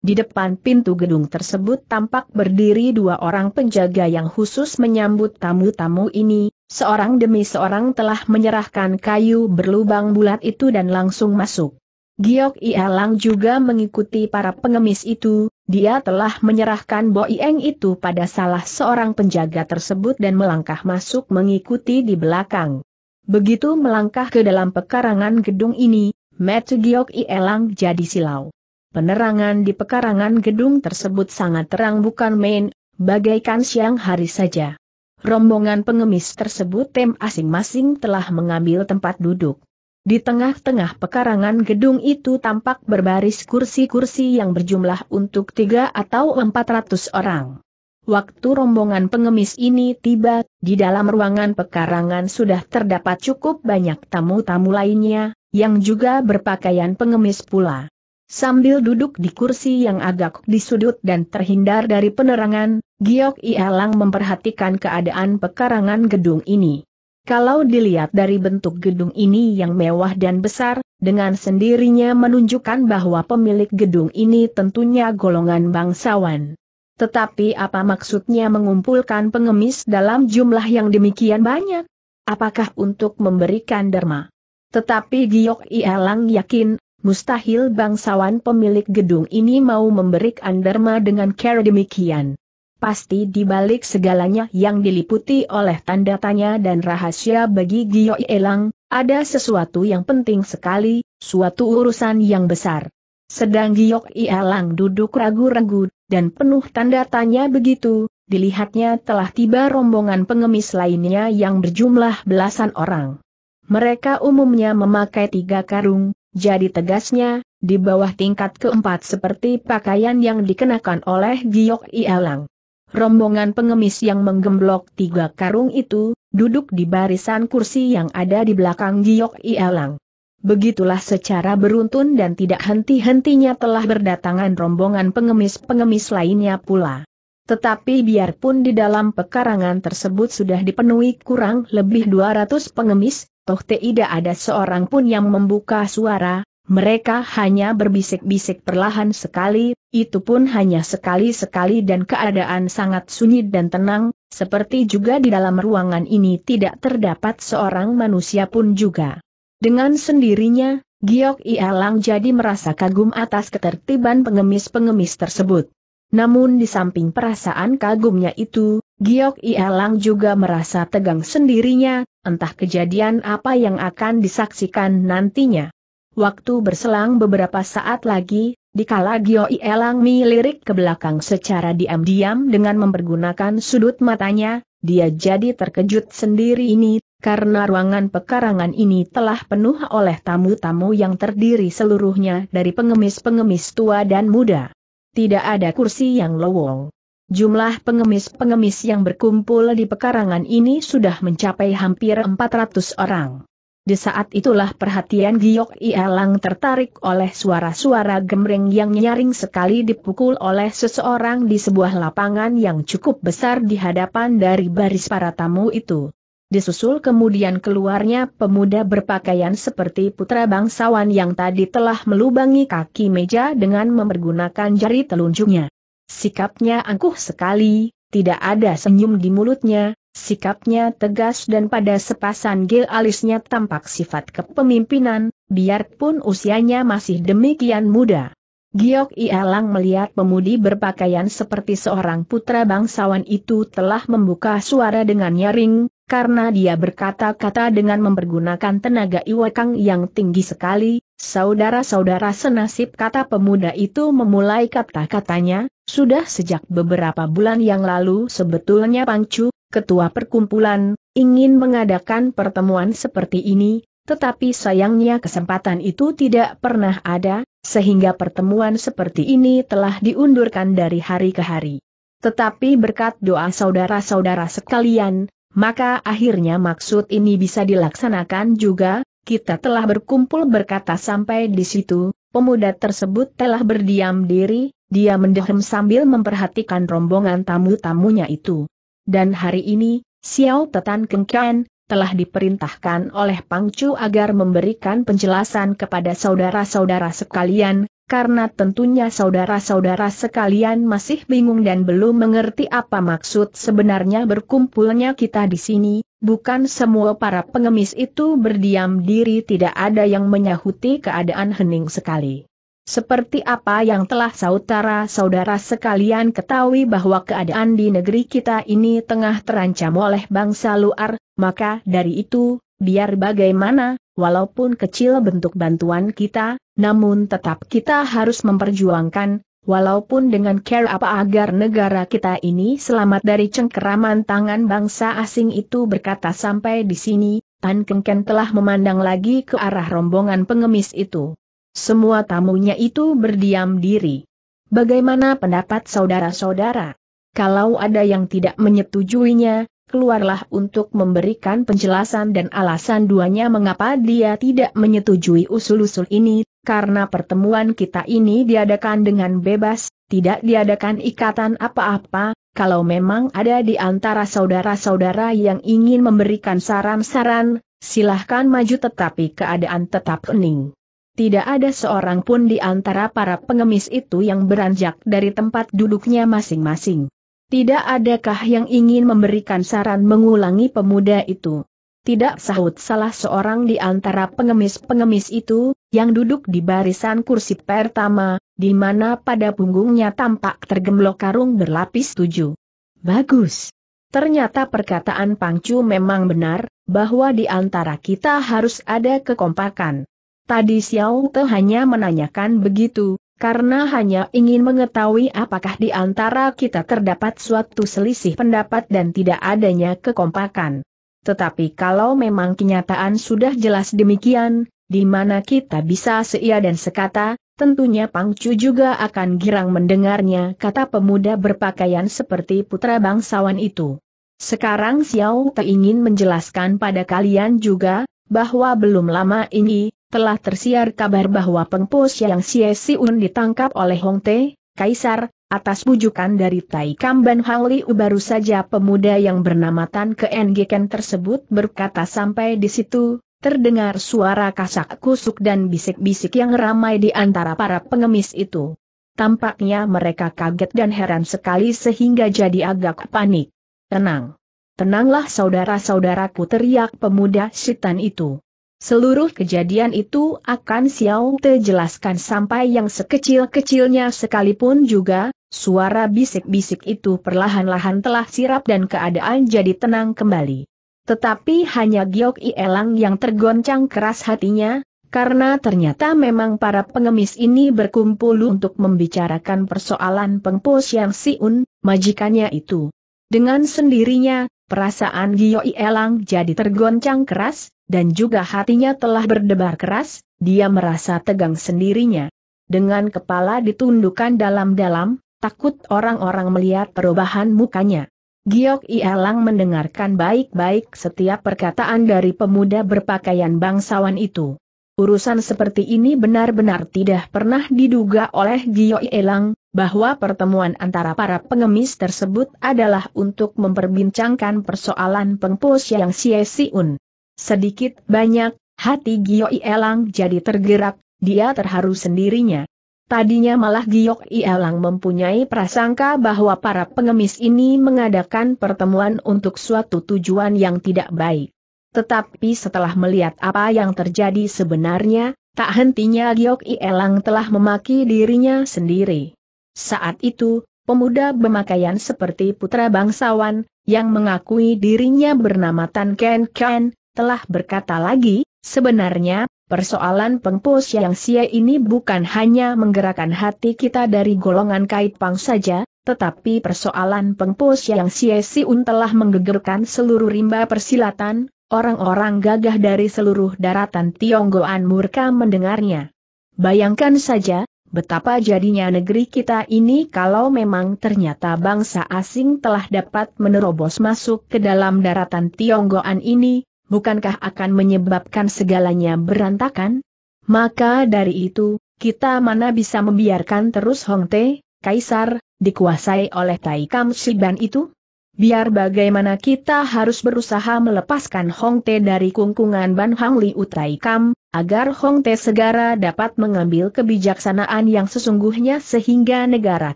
A: Di depan pintu gedung tersebut tampak berdiri dua orang penjaga yang khusus menyambut tamu-tamu ini, seorang demi seorang telah menyerahkan kayu berlubang bulat itu dan langsung masuk. Giok Ielang juga mengikuti para pengemis itu, dia telah menyerahkan Boieng itu pada salah seorang penjaga tersebut dan melangkah masuk mengikuti di belakang. Begitu melangkah ke dalam pekarangan gedung ini, Metu Giok Ielang jadi silau. Penerangan di pekarangan gedung tersebut sangat terang bukan main, bagaikan siang hari saja. Rombongan pengemis tersebut tem asing masing telah mengambil tempat duduk. Di tengah-tengah pekarangan gedung itu tampak berbaris kursi-kursi yang berjumlah untuk tiga atau empat ratus orang. Waktu rombongan pengemis ini tiba, di dalam ruangan pekarangan sudah terdapat cukup banyak tamu-tamu lainnya, yang juga berpakaian pengemis pula. Sambil duduk di kursi yang agak di sudut dan terhindar dari penerangan, Giok Ielang memperhatikan keadaan pekarangan gedung ini. Kalau dilihat dari bentuk gedung ini yang mewah dan besar, dengan sendirinya menunjukkan bahwa pemilik gedung ini tentunya golongan bangsawan. Tetapi apa maksudnya mengumpulkan pengemis dalam jumlah yang demikian banyak? Apakah untuk memberikan derma? Tetapi Giok Ielang yakin, mustahil bangsawan pemilik gedung ini mau memberikan derma dengan cara demikian pasti di balik segalanya yang diliputi oleh tanda tanya dan rahasia bagi Gio Elang, ada sesuatu yang penting sekali, suatu urusan yang besar. Sedang Gio Elang duduk ragu-ragu, dan penuh tanda tanya begitu, dilihatnya telah tiba rombongan pengemis lainnya yang berjumlah belasan orang. Mereka umumnya memakai tiga karung, jadi tegasnya, di bawah tingkat keempat seperti pakaian yang dikenakan oleh Giok Ialang. Rombongan pengemis yang menggemblok tiga karung itu, duduk di barisan kursi yang ada di belakang Giok ielang. Begitulah secara beruntun dan tidak henti-hentinya telah berdatangan rombongan pengemis-pengemis lainnya pula. Tetapi biarpun di dalam pekarangan tersebut sudah dipenuhi kurang lebih 200 pengemis, toh tidak ada seorang pun yang membuka suara, mereka hanya berbisik-bisik perlahan sekali, itu pun hanya sekali-sekali dan keadaan sangat sunyi dan tenang, seperti juga di dalam ruangan ini tidak terdapat seorang manusia pun juga. Dengan sendirinya, Giok Ialang jadi merasa kagum atas ketertiban pengemis-pengemis tersebut. Namun di samping perasaan kagumnya itu, Giok Ialang juga merasa tegang sendirinya, entah kejadian apa yang akan disaksikan nantinya. Waktu berselang beberapa saat lagi, dikala Gio Elang lirik ke belakang secara diam-diam dengan mempergunakan sudut matanya, dia jadi terkejut sendiri ini, karena ruangan pekarangan ini telah penuh oleh tamu-tamu yang terdiri seluruhnya dari pengemis-pengemis tua dan muda. Tidak ada kursi yang lowong. Jumlah pengemis-pengemis yang berkumpul di pekarangan ini sudah mencapai hampir 400 orang. Di saat itulah perhatian Giok Ielang tertarik oleh suara-suara gemreng yang nyaring sekali dipukul oleh seseorang di sebuah lapangan yang cukup besar di hadapan dari baris para tamu itu. Disusul kemudian keluarnya pemuda berpakaian seperti putra bangsawan yang tadi telah melubangi kaki meja dengan memergunakan jari telunjuknya. Sikapnya angkuh sekali, tidak ada senyum di mulutnya, Sikapnya tegas dan pada sepasan gel alisnya tampak sifat kepemimpinan, biarpun usianya masih demikian muda. Giok Ialang melihat pemudi berpakaian seperti seorang putra bangsawan itu telah membuka suara dengan nyaring, karena dia berkata-kata dengan mempergunakan tenaga iwakang yang tinggi sekali, saudara-saudara senasib kata pemuda itu memulai kata-katanya, sudah sejak beberapa bulan yang lalu sebetulnya Pangcu ketua perkumpulan, ingin mengadakan pertemuan seperti ini, tetapi sayangnya kesempatan itu tidak pernah ada, sehingga pertemuan seperti ini telah diundurkan dari hari ke hari. Tetapi berkat doa saudara-saudara sekalian, maka akhirnya maksud ini bisa dilaksanakan juga, kita telah berkumpul berkata sampai di situ, pemuda tersebut telah berdiam diri, dia mendehem sambil memperhatikan rombongan tamu-tamunya itu dan hari ini, Xiao Tetan Kengkian telah diperintahkan oleh Pangcu agar memberikan penjelasan kepada saudara-saudara sekalian, karena tentunya saudara-saudara sekalian masih bingung dan belum mengerti apa maksud sebenarnya berkumpulnya kita di sini, bukan semua para pengemis itu berdiam diri tidak ada yang menyahuti keadaan hening sekali. Seperti apa yang telah saudara-saudara sekalian ketahui bahwa keadaan di negeri kita ini tengah terancam oleh bangsa luar, maka dari itu, biar bagaimana, walaupun kecil bentuk bantuan kita, namun tetap kita harus memperjuangkan, walaupun dengan care apa agar negara kita ini selamat dari cengkeraman tangan bangsa asing itu berkata sampai di sini, Tan Kengken telah memandang lagi ke arah rombongan pengemis itu. Semua tamunya itu berdiam diri. Bagaimana pendapat saudara-saudara? Kalau ada yang tidak menyetujuinya, keluarlah untuk memberikan penjelasan dan alasan duanya mengapa dia tidak menyetujui usul-usul ini, karena pertemuan kita ini diadakan dengan bebas, tidak diadakan ikatan apa-apa, kalau memang ada di antara saudara-saudara yang ingin memberikan saran-saran, silahkan maju tetapi keadaan tetap hening. Tidak ada seorang pun di antara para pengemis itu yang beranjak dari tempat duduknya masing-masing. Tidak adakah yang ingin memberikan saran mengulangi pemuda itu? Tidak sahut salah seorang di antara pengemis-pengemis itu, yang duduk di barisan kursi pertama, di mana pada punggungnya tampak tergemblok karung berlapis tujuh. Bagus. Ternyata perkataan Pangcu memang benar, bahwa di antara kita harus ada kekompakan. Tadi Xiao Te hanya menanyakan begitu, karena hanya ingin mengetahui apakah di antara kita terdapat suatu selisih pendapat dan tidak adanya kekompakan. Tetapi kalau memang kenyataan sudah jelas demikian, di mana kita bisa seia dan sekata, tentunya Pang Chu juga akan girang mendengarnya kata pemuda berpakaian seperti putra bangsawan itu. Sekarang Xiao Te ingin menjelaskan pada kalian juga, bahwa belum lama ini, telah tersiar kabar bahwa pengpos yang si Siun ditangkap oleh Hong Te, Kaisar, atas bujukan dari Tai Kamban Hauli baru saja pemuda yang bernama Tan Keen tersebut berkata sampai di situ, terdengar suara kasak kusuk dan bisik-bisik yang ramai di antara para pengemis itu. Tampaknya mereka kaget dan heran sekali sehingga jadi agak panik. Tenang. Tenanglah saudara-saudaraku teriak pemuda setan itu. Seluruh kejadian itu akan Xiao Te jelaskan sampai yang sekecil-kecilnya sekalipun juga, suara bisik-bisik itu perlahan-lahan telah sirap dan keadaan jadi tenang kembali. Tetapi hanya Giok Ielang yang tergoncang keras hatinya, karena ternyata memang para pengemis ini berkumpul untuk membicarakan persoalan pengpo yang Siun, majikannya itu. Dengan sendirinya, perasaan Giok Ielang jadi tergoncang keras, dan juga hatinya telah berdebar keras, dia merasa tegang sendirinya. Dengan kepala ditundukkan dalam-dalam, takut orang-orang melihat perubahan mukanya. Giok Ielang mendengarkan baik-baik setiap perkataan dari pemuda berpakaian bangsawan itu. Urusan seperti ini benar-benar tidak pernah diduga oleh Giok Ielang, bahwa pertemuan antara para pengemis tersebut adalah untuk memperbincangkan persoalan pengpos yang Xie Siun. Sedikit banyak, hati Giok Ielang jadi tergerak, dia terharu sendirinya. Tadinya malah Giok Ielang mempunyai prasangka bahwa para pengemis ini mengadakan pertemuan untuk suatu tujuan yang tidak baik. Tetapi setelah melihat apa yang terjadi sebenarnya, tak hentinya Giok Ielang telah memaki dirinya sendiri. Saat itu, pemuda bemakaian seperti putra bangsawan, yang mengakui dirinya bernama Tan Ken Ken, telah berkata lagi, sebenarnya, persoalan pengpus yang sia ini bukan hanya menggerakkan hati kita dari golongan kait pang saja, tetapi persoalan pengpus yang sia si un telah menggegerkan seluruh rimba persilatan, orang-orang gagah dari seluruh daratan Tionggoan murka mendengarnya. Bayangkan saja, betapa jadinya negeri kita ini kalau memang ternyata bangsa asing telah dapat menerobos masuk ke dalam daratan Tionggoan ini, bukankah akan menyebabkan segalanya berantakan? Maka dari itu, kita mana bisa membiarkan terus Hong Te, Kaisar, dikuasai oleh Tai Kam Shiban itu? Biar bagaimana kita harus berusaha melepaskan Hong Te dari kungkungan Ban Hang Li Utai Kam, agar Hong Te segera dapat mengambil kebijaksanaan yang sesungguhnya sehingga negara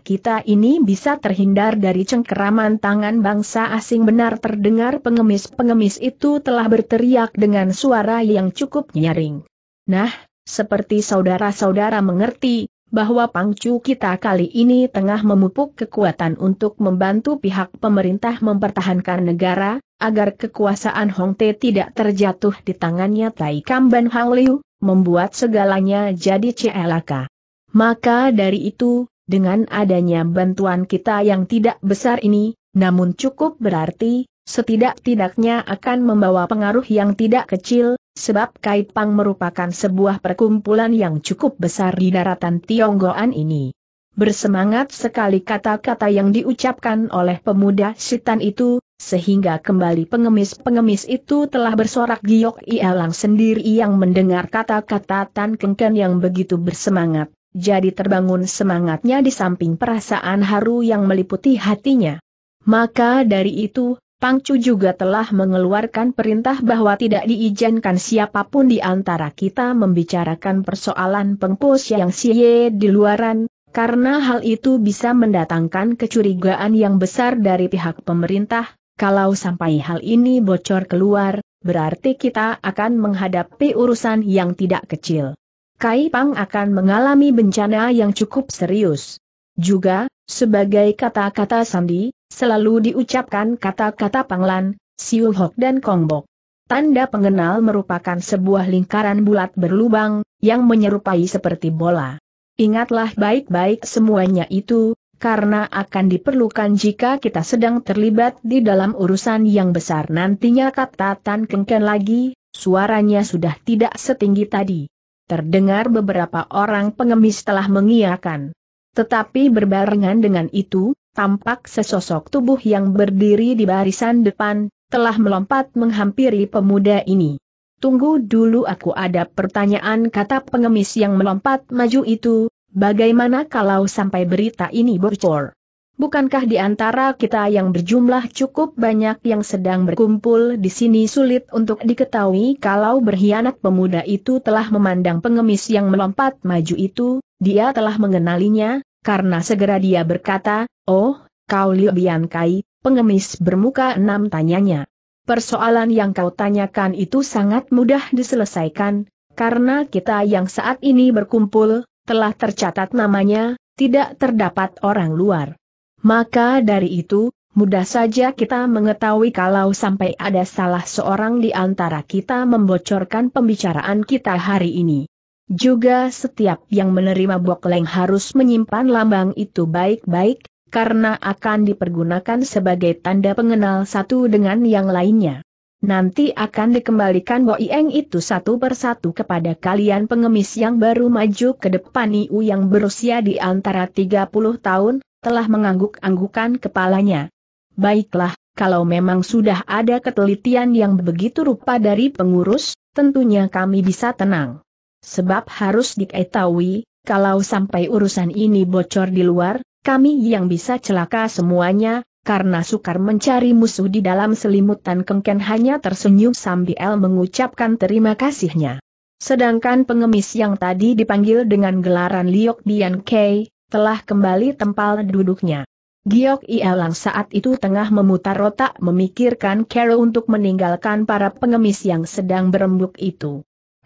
A: kita ini bisa terhindar dari cengkeraman tangan bangsa asing benar terdengar pengemis-pengemis itu telah berteriak dengan suara yang cukup nyaring. Nah, seperti saudara-saudara mengerti, bahwa pangcu kita kali ini tengah memupuk kekuatan untuk membantu pihak pemerintah mempertahankan negara, agar kekuasaan Hong Te tidak terjatuh di tangannya Tai Kamban Hang Liu, membuat segalanya jadi celaka. Maka dari itu, dengan adanya bantuan kita yang tidak besar ini, namun cukup berarti, setidak-tidaknya akan membawa pengaruh yang tidak kecil, sebab Kaipang merupakan sebuah perkumpulan yang cukup besar di daratan Tionggoan ini. Bersemangat sekali kata-kata yang diucapkan oleh pemuda Sitan itu, sehingga kembali pengemis-pengemis itu telah bersorak giok ialang sendiri yang mendengar kata-kata Tan Kengken yang begitu bersemangat. Jadi terbangun semangatnya di samping perasaan haru yang meliputi hatinya. Maka dari itu, Pangcu juga telah mengeluarkan perintah bahwa tidak diizinkan siapapun di antara kita membicarakan persoalan pengpus yang siye di luaran, karena hal itu bisa mendatangkan kecurigaan yang besar dari pihak pemerintah, kalau sampai hal ini bocor keluar, berarti kita akan menghadapi urusan yang tidak kecil. Kai Pang akan mengalami bencana yang cukup serius. Juga, sebagai kata-kata sandi, selalu diucapkan kata-kata panglan, siuhok dan kongbok. Tanda pengenal merupakan sebuah lingkaran bulat berlubang, yang menyerupai seperti bola. Ingatlah baik-baik semuanya itu, karena akan diperlukan jika kita sedang terlibat di dalam urusan yang besar nantinya kata Tan Kengken lagi, suaranya sudah tidak setinggi tadi. Terdengar beberapa orang pengemis telah mengiakan. Tetapi berbarengan dengan itu, tampak sesosok tubuh yang berdiri di barisan depan, telah melompat menghampiri pemuda ini. Tunggu dulu aku ada pertanyaan kata pengemis yang melompat maju itu, bagaimana kalau sampai berita ini bocor? Bukankah di antara kita yang berjumlah cukup banyak yang sedang berkumpul di sini sulit untuk diketahui kalau berkhianat pemuda itu telah memandang pengemis yang melompat maju itu, dia telah mengenalinya, karena segera dia berkata, Oh, kau Liu Biankai, pengemis bermuka enam tanyanya. Persoalan yang kau tanyakan itu sangat mudah diselesaikan, karena kita yang saat ini berkumpul, telah tercatat namanya, tidak terdapat orang luar. Maka dari itu, mudah saja kita mengetahui kalau sampai ada salah seorang di antara kita membocorkan pembicaraan kita hari ini. Juga setiap yang menerima bokleng harus menyimpan lambang itu baik-baik, karena akan dipergunakan sebagai tanda pengenal satu dengan yang lainnya. Nanti akan dikembalikan Boieng itu satu persatu kepada kalian pengemis yang baru maju ke depan Niu yang berusia di antara 30 tahun, telah mengangguk-anggukan kepalanya. Baiklah, kalau memang sudah ada ketelitian yang begitu rupa dari pengurus, tentunya kami bisa tenang. Sebab harus diketahui, kalau sampai urusan ini bocor di luar, kami yang bisa celaka semuanya, karena sukar mencari musuh di dalam selimutan Kengken hanya tersenyum sambil mengucapkan terima kasihnya. Sedangkan pengemis yang tadi dipanggil dengan gelaran Liok Dian Kei, telah kembali tempal duduknya. Giok Ielang saat itu tengah memutar otak memikirkan Carol untuk meninggalkan para pengemis yang sedang berembuk itu.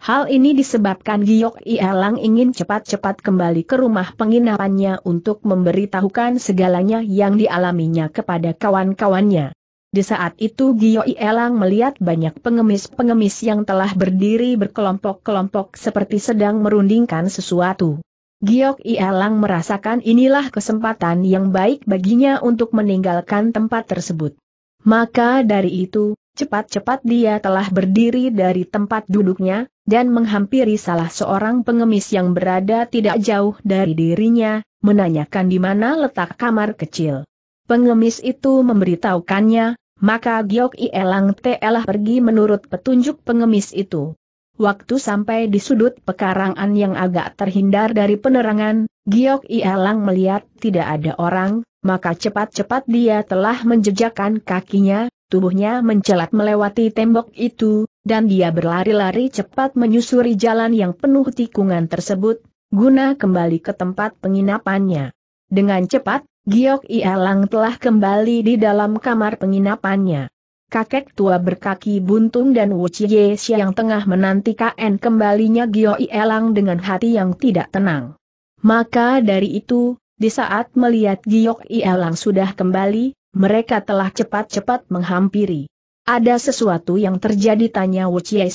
A: Hal ini disebabkan Giok Ielang ingin cepat-cepat kembali ke rumah penginapannya untuk memberitahukan segalanya yang dialaminya kepada kawan-kawannya. Di saat itu Giok Ielang melihat banyak pengemis-pengemis yang telah berdiri berkelompok-kelompok seperti sedang merundingkan sesuatu. Giok Ielang merasakan inilah kesempatan yang baik baginya untuk meninggalkan tempat tersebut. Maka dari itu, cepat-cepat dia telah berdiri dari tempat duduknya, dan menghampiri salah seorang pengemis yang berada tidak jauh dari dirinya, menanyakan di mana letak kamar kecil. Pengemis itu memberitahukannya, maka Giok Elang Telah pergi menurut petunjuk pengemis itu. Waktu sampai di sudut pekarangan yang agak terhindar dari penerangan, Giok Elang melihat tidak ada orang, maka cepat-cepat dia telah menjejakkan kakinya, tubuhnya mencelat melewati tembok itu, dan dia berlari-lari cepat menyusuri jalan yang penuh tikungan tersebut, guna kembali ke tempat penginapannya. Dengan cepat, Giok Ialang telah kembali di dalam kamar penginapannya. Kakek tua berkaki buntung dan Wu Chie yang tengah menanti KN kembalinya Giok Ialang dengan hati yang tidak tenang. Maka dari itu, di saat melihat Giok Ialang sudah kembali, mereka telah cepat-cepat menghampiri. Ada sesuatu yang terjadi tanya Wu Chie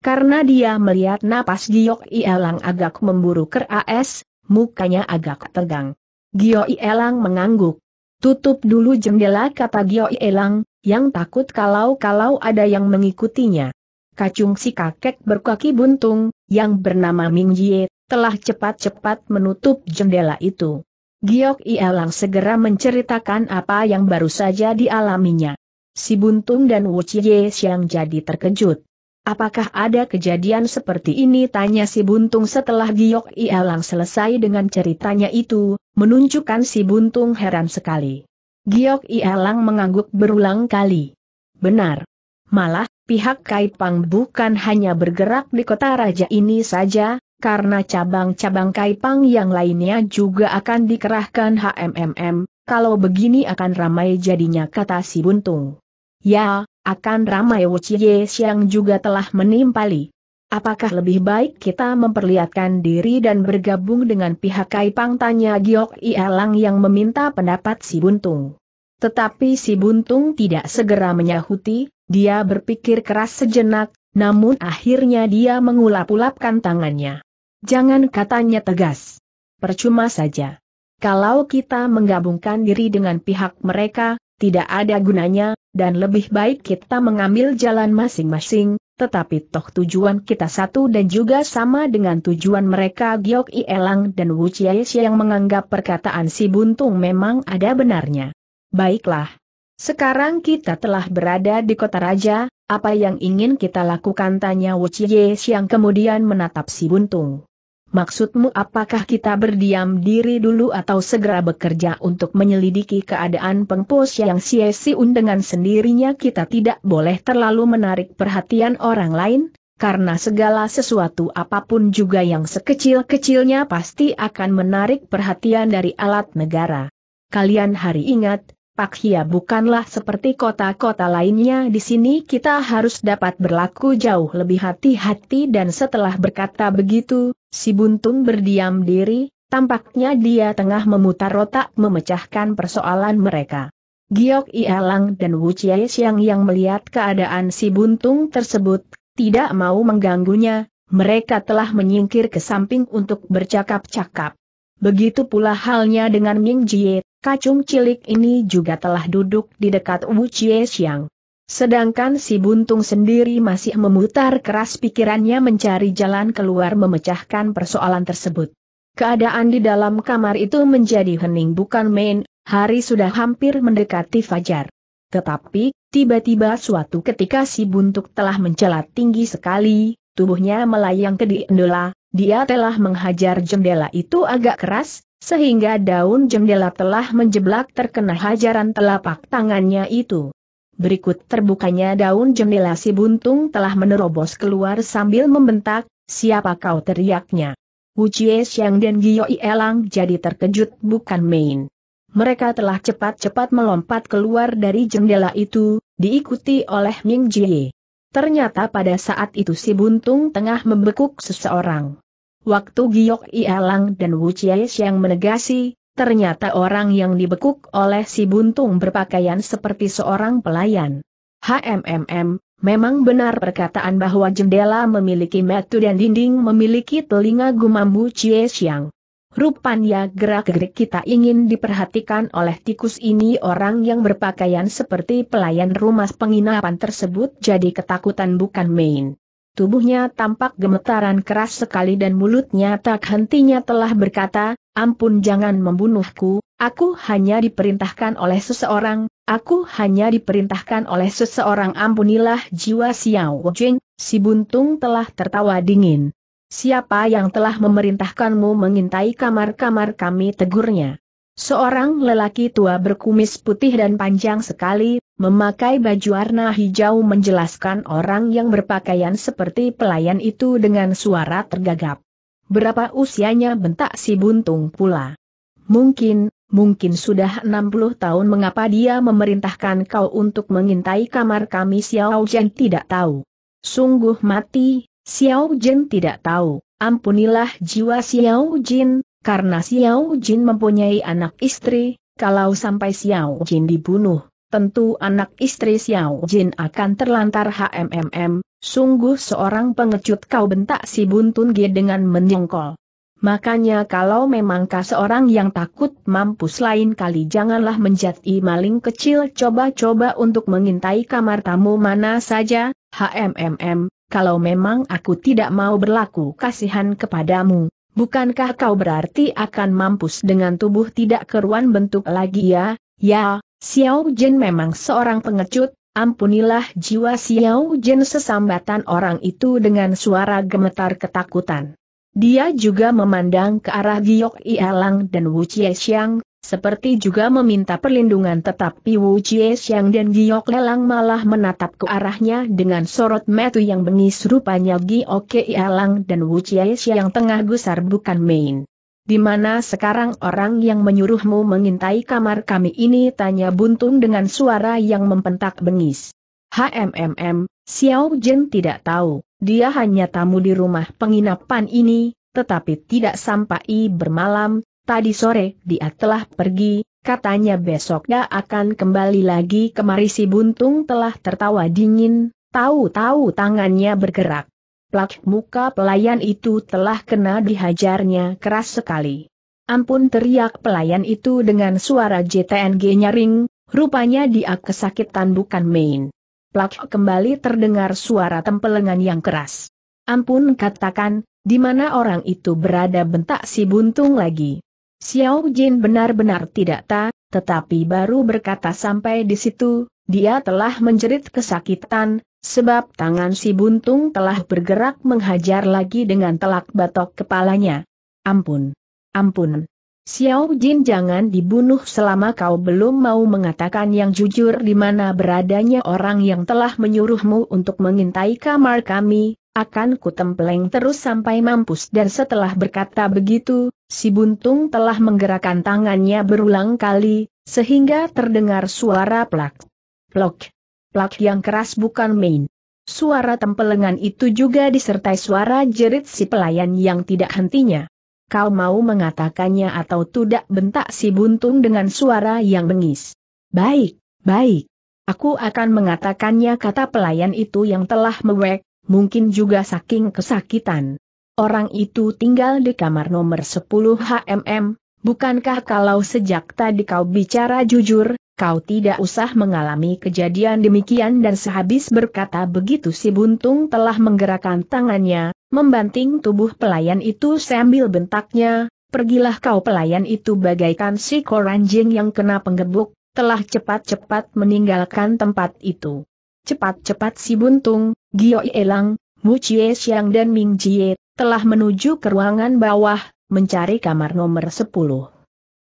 A: karena dia melihat napas Giok Ielang agak memburu keras, mukanya agak tegang. Giok Ielang mengangguk. Tutup dulu jendela kata Giok Ielang, yang takut kalau-kalau ada yang mengikutinya. Kacung si kakek berkaki buntung, yang bernama Ming Jie, telah cepat-cepat menutup jendela itu. Giok Ielang segera menceritakan apa yang baru saja dialaminya. Si Buntung dan Wu Chie Xiang jadi terkejut. Apakah ada kejadian seperti ini tanya si Buntung setelah Giok Ialang selesai dengan ceritanya itu, menunjukkan si Buntung heran sekali. Giok Ialang mengangguk berulang kali. Benar. Malah, pihak Kaipang bukan hanya bergerak di kota raja ini saja, karena cabang-cabang Kaipang yang lainnya juga akan dikerahkan HMMM, kalau begini akan ramai jadinya kata si Buntung. Ya, akan ramai Wu Chie Xiang juga telah menimpali. Apakah lebih baik kita memperlihatkan diri dan bergabung dengan pihak Kaipang tanya Giok Ielang yang meminta pendapat si Buntung. Tetapi si Buntung tidak segera menyahuti, dia berpikir keras sejenak, namun akhirnya dia mengulap-ulapkan tangannya. Jangan katanya tegas. Percuma saja. Kalau kita menggabungkan diri dengan pihak mereka, tidak ada gunanya, dan lebih baik kita mengambil jalan masing-masing, tetapi toh tujuan kita satu dan juga sama dengan tujuan mereka Giok Elang dan Wu Chiaeshi yang menganggap perkataan si Buntung memang ada benarnya. Baiklah. Sekarang kita telah berada di kota raja, apa yang ingin kita lakukan tanya Wu Chiye yang kemudian menatap si Buntung. Maksudmu apakah kita berdiam diri dulu atau segera bekerja untuk menyelidiki keadaan pengpos yang sia un dengan sendirinya kita tidak boleh terlalu menarik perhatian orang lain, karena segala sesuatu apapun juga yang sekecil-kecilnya pasti akan menarik perhatian dari alat negara. Kalian hari ingat, Pak Hia bukanlah seperti kota-kota lainnya di sini kita harus dapat berlaku jauh lebih hati-hati dan setelah berkata begitu, Si Buntung berdiam diri, tampaknya dia tengah memutar otak memecahkan persoalan mereka. Giok Ialang dan Wu Chie Xiang yang melihat keadaan si Buntung tersebut, tidak mau mengganggunya, mereka telah menyingkir ke samping untuk bercakap-cakap. Begitu pula halnya dengan Ming Jie, kacung cilik ini juga telah duduk di dekat Wu Chie Xiang. Sedangkan si Buntung sendiri masih memutar keras pikirannya mencari jalan keluar memecahkan persoalan tersebut. Keadaan di dalam kamar itu menjadi hening bukan main, hari sudah hampir mendekati fajar. Tetapi, tiba-tiba suatu ketika si Buntuk telah mencelat tinggi sekali, tubuhnya melayang ke diendola, dia telah menghajar jendela itu agak keras, sehingga daun jendela telah menjeblak terkena hajaran telapak tangannya itu berikut terbukanya daun jendela si buntung telah menerobos keluar sambil membentak, siapa kau teriaknya. Wu Chie dan Gioi Elang jadi terkejut bukan main. Mereka telah cepat-cepat melompat keluar dari jendela itu, diikuti oleh Ming Jie. Ternyata pada saat itu si buntung tengah membekuk seseorang. Waktu Giok Elang dan Wu Chie menegasi, Ternyata orang yang dibekuk oleh si buntung berpakaian seperti seorang pelayan. HMMM, memang benar perkataan bahwa jendela memiliki metu dan dinding memiliki telinga gumambu Cie Xiang. Rupanya gerak-gerik kita ingin diperhatikan oleh tikus ini orang yang berpakaian seperti pelayan rumah penginapan tersebut jadi ketakutan bukan main. Tubuhnya tampak gemetaran keras sekali dan mulutnya tak hentinya telah berkata, ampun jangan membunuhku, aku hanya diperintahkan oleh seseorang, aku hanya diperintahkan oleh seseorang ampunilah jiwa Xiao Jing, si buntung telah tertawa dingin. Siapa yang telah memerintahkanmu mengintai kamar-kamar kami tegurnya? Seorang lelaki tua berkumis putih dan panjang sekali, memakai baju warna hijau menjelaskan orang yang berpakaian seperti pelayan itu dengan suara tergagap. Berapa usianya bentak si buntung pula. Mungkin, mungkin sudah 60 tahun mengapa dia memerintahkan kau untuk mengintai kamar kami Xiao Zhen tidak tahu. Sungguh mati, Xiao Jin tidak tahu, ampunilah jiwa Xiao Jin, karena Xiao Jin mempunyai anak istri, kalau sampai Xiao Jin dibunuh, tentu anak istri Xiao Jin akan terlantar HMMM, sungguh seorang pengecut kau bentak si Buntun Ge dengan menyongkol. Makanya kalau memang kau seorang yang takut mampus lain kali janganlah menjadi maling kecil coba-coba untuk mengintai kamar tamu mana saja, HMMM, kalau memang aku tidak mau berlaku kasihan kepadamu, Bukankah kau berarti akan mampus dengan tubuh tidak keruan bentuk lagi ya? Ya, Xiao Jin memang seorang pengecut, ampunilah jiwa Xiao Jin sesambatan orang itu dengan suara gemetar ketakutan. Dia juga memandang ke arah Giok Ialang dan Wu Chiesiang, seperti juga meminta perlindungan tetapi Wu Chiesiang dan Giok Lelang malah menatap ke arahnya dengan sorot metu yang bengis rupanya Giok Ialang dan Wu Chiesiang tengah gusar bukan main. Di mana sekarang orang yang menyuruhmu mengintai kamar kami ini tanya Buntung dengan suara yang mempentak bengis. HMMM, Xiao Jin tidak tahu. Dia hanya tamu di rumah penginapan ini, tetapi tidak sampai bermalam, tadi sore dia telah pergi, katanya besoknya akan kembali lagi kemari si buntung telah tertawa dingin, tahu-tahu tangannya bergerak. Plak muka pelayan itu telah kena dihajarnya keras sekali. Ampun teriak pelayan itu dengan suara JTNG nyaring, rupanya dia kesakitan bukan main plak kembali terdengar suara tempelengan yang keras. Ampun katakan, di mana orang itu berada bentak si buntung lagi. Xiao Jin benar-benar tidak tahu, tetapi baru berkata sampai di situ, dia telah menjerit kesakitan, sebab tangan si buntung telah bergerak menghajar lagi dengan telak batok kepalanya. Ampun. Ampun. Xiao Jin jangan dibunuh selama kau belum mau mengatakan yang jujur di mana beradanya orang yang telah menyuruhmu untuk mengintai kamar kami, akan kutempeleng terus sampai mampus dan setelah berkata begitu, si buntung telah menggerakkan tangannya berulang kali, sehingga terdengar suara plak. Plok. Plak yang keras bukan main. Suara tempelengan itu juga disertai suara jerit si pelayan yang tidak hentinya. Kau mau mengatakannya atau tidak bentak si buntung dengan suara yang bengis. Baik, baik. Aku akan mengatakannya kata pelayan itu yang telah mewek, mungkin juga saking kesakitan. Orang itu tinggal di kamar nomor 10 HMM, bukankah kalau sejak tadi kau bicara jujur, kau tidak usah mengalami kejadian demikian dan sehabis berkata begitu si buntung telah menggerakkan tangannya, Membanting tubuh pelayan itu sambil bentaknya, pergilah kau pelayan itu bagaikan si koranjing yang kena penggebuk, telah cepat-cepat meninggalkan tempat itu. Cepat-cepat si Buntung, Gio Elang, Mu Chie Xiang dan Ming Jie, telah menuju ke ruangan bawah, mencari kamar nomor 10.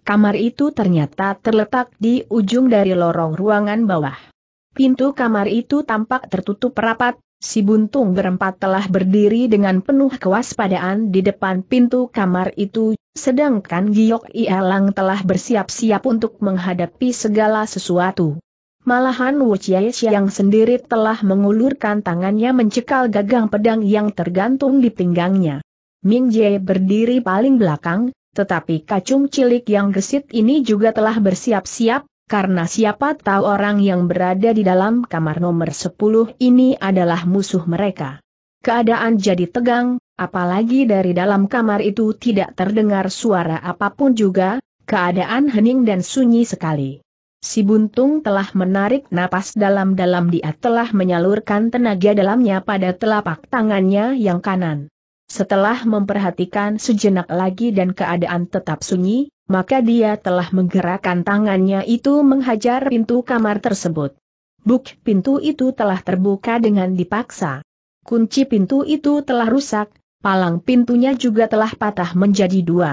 A: Kamar itu ternyata terletak di ujung dari lorong ruangan bawah. Pintu kamar itu tampak tertutup rapat, si buntung berempat telah berdiri dengan penuh kewaspadaan di depan pintu kamar itu, sedangkan Giok Ialang telah bersiap-siap untuk menghadapi segala sesuatu. Malahan Wu yang sendiri telah mengulurkan tangannya mencekal gagang pedang yang tergantung di pinggangnya. Ming Jie berdiri paling belakang, tetapi kacung cilik yang gesit ini juga telah bersiap-siap, karena siapa tahu orang yang berada di dalam kamar nomor 10 ini adalah musuh mereka. Keadaan jadi tegang, apalagi dari dalam kamar itu tidak terdengar suara apapun juga, keadaan hening dan sunyi sekali. Si buntung telah menarik napas dalam-dalam dia telah menyalurkan tenaga dalamnya pada telapak tangannya yang kanan. Setelah memperhatikan sejenak lagi dan keadaan tetap sunyi, maka dia telah menggerakkan tangannya itu menghajar pintu kamar tersebut. Buk pintu itu telah terbuka dengan dipaksa. Kunci pintu itu telah rusak, palang pintunya juga telah patah menjadi dua.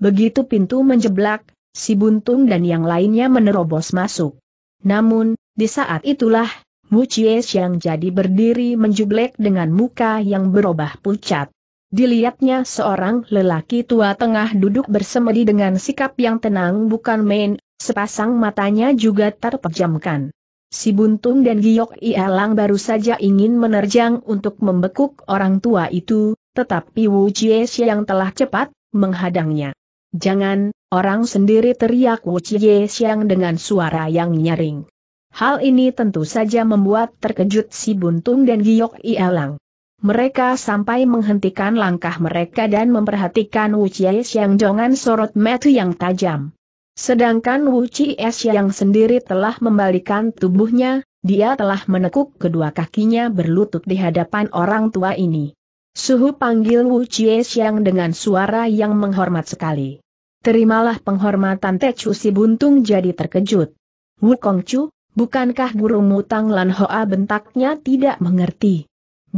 A: Begitu pintu menjeblak, si buntung dan yang lainnya menerobos masuk. Namun, di saat itulah, Mu Chies yang jadi berdiri menjublek dengan muka yang berubah pucat. Dilihatnya seorang lelaki tua tengah duduk bersemedi dengan sikap yang tenang bukan main, sepasang matanya juga terpejamkan. Si Buntung dan Giok Ialang baru saja ingin menerjang untuk membekuk orang tua itu, tetapi Wu Chie yang telah cepat, menghadangnya. Jangan, orang sendiri teriak Wu Chie yang dengan suara yang nyaring. Hal ini tentu saja membuat terkejut si Buntung dan Giok Ialang. Mereka sampai menghentikan langkah mereka dan memperhatikan Wu Chie yang jangan sorot mata yang tajam. Sedangkan Wu Chie yang sendiri telah membalikan tubuhnya, dia telah menekuk kedua kakinya berlutut di hadapan orang tua ini. Suhu panggil Wu Chie yang dengan suara yang menghormat sekali. Terimalah penghormatan Techu si buntung jadi terkejut. Wu Kongcu, bukankah guru Mutang Lan Hoa bentaknya tidak mengerti?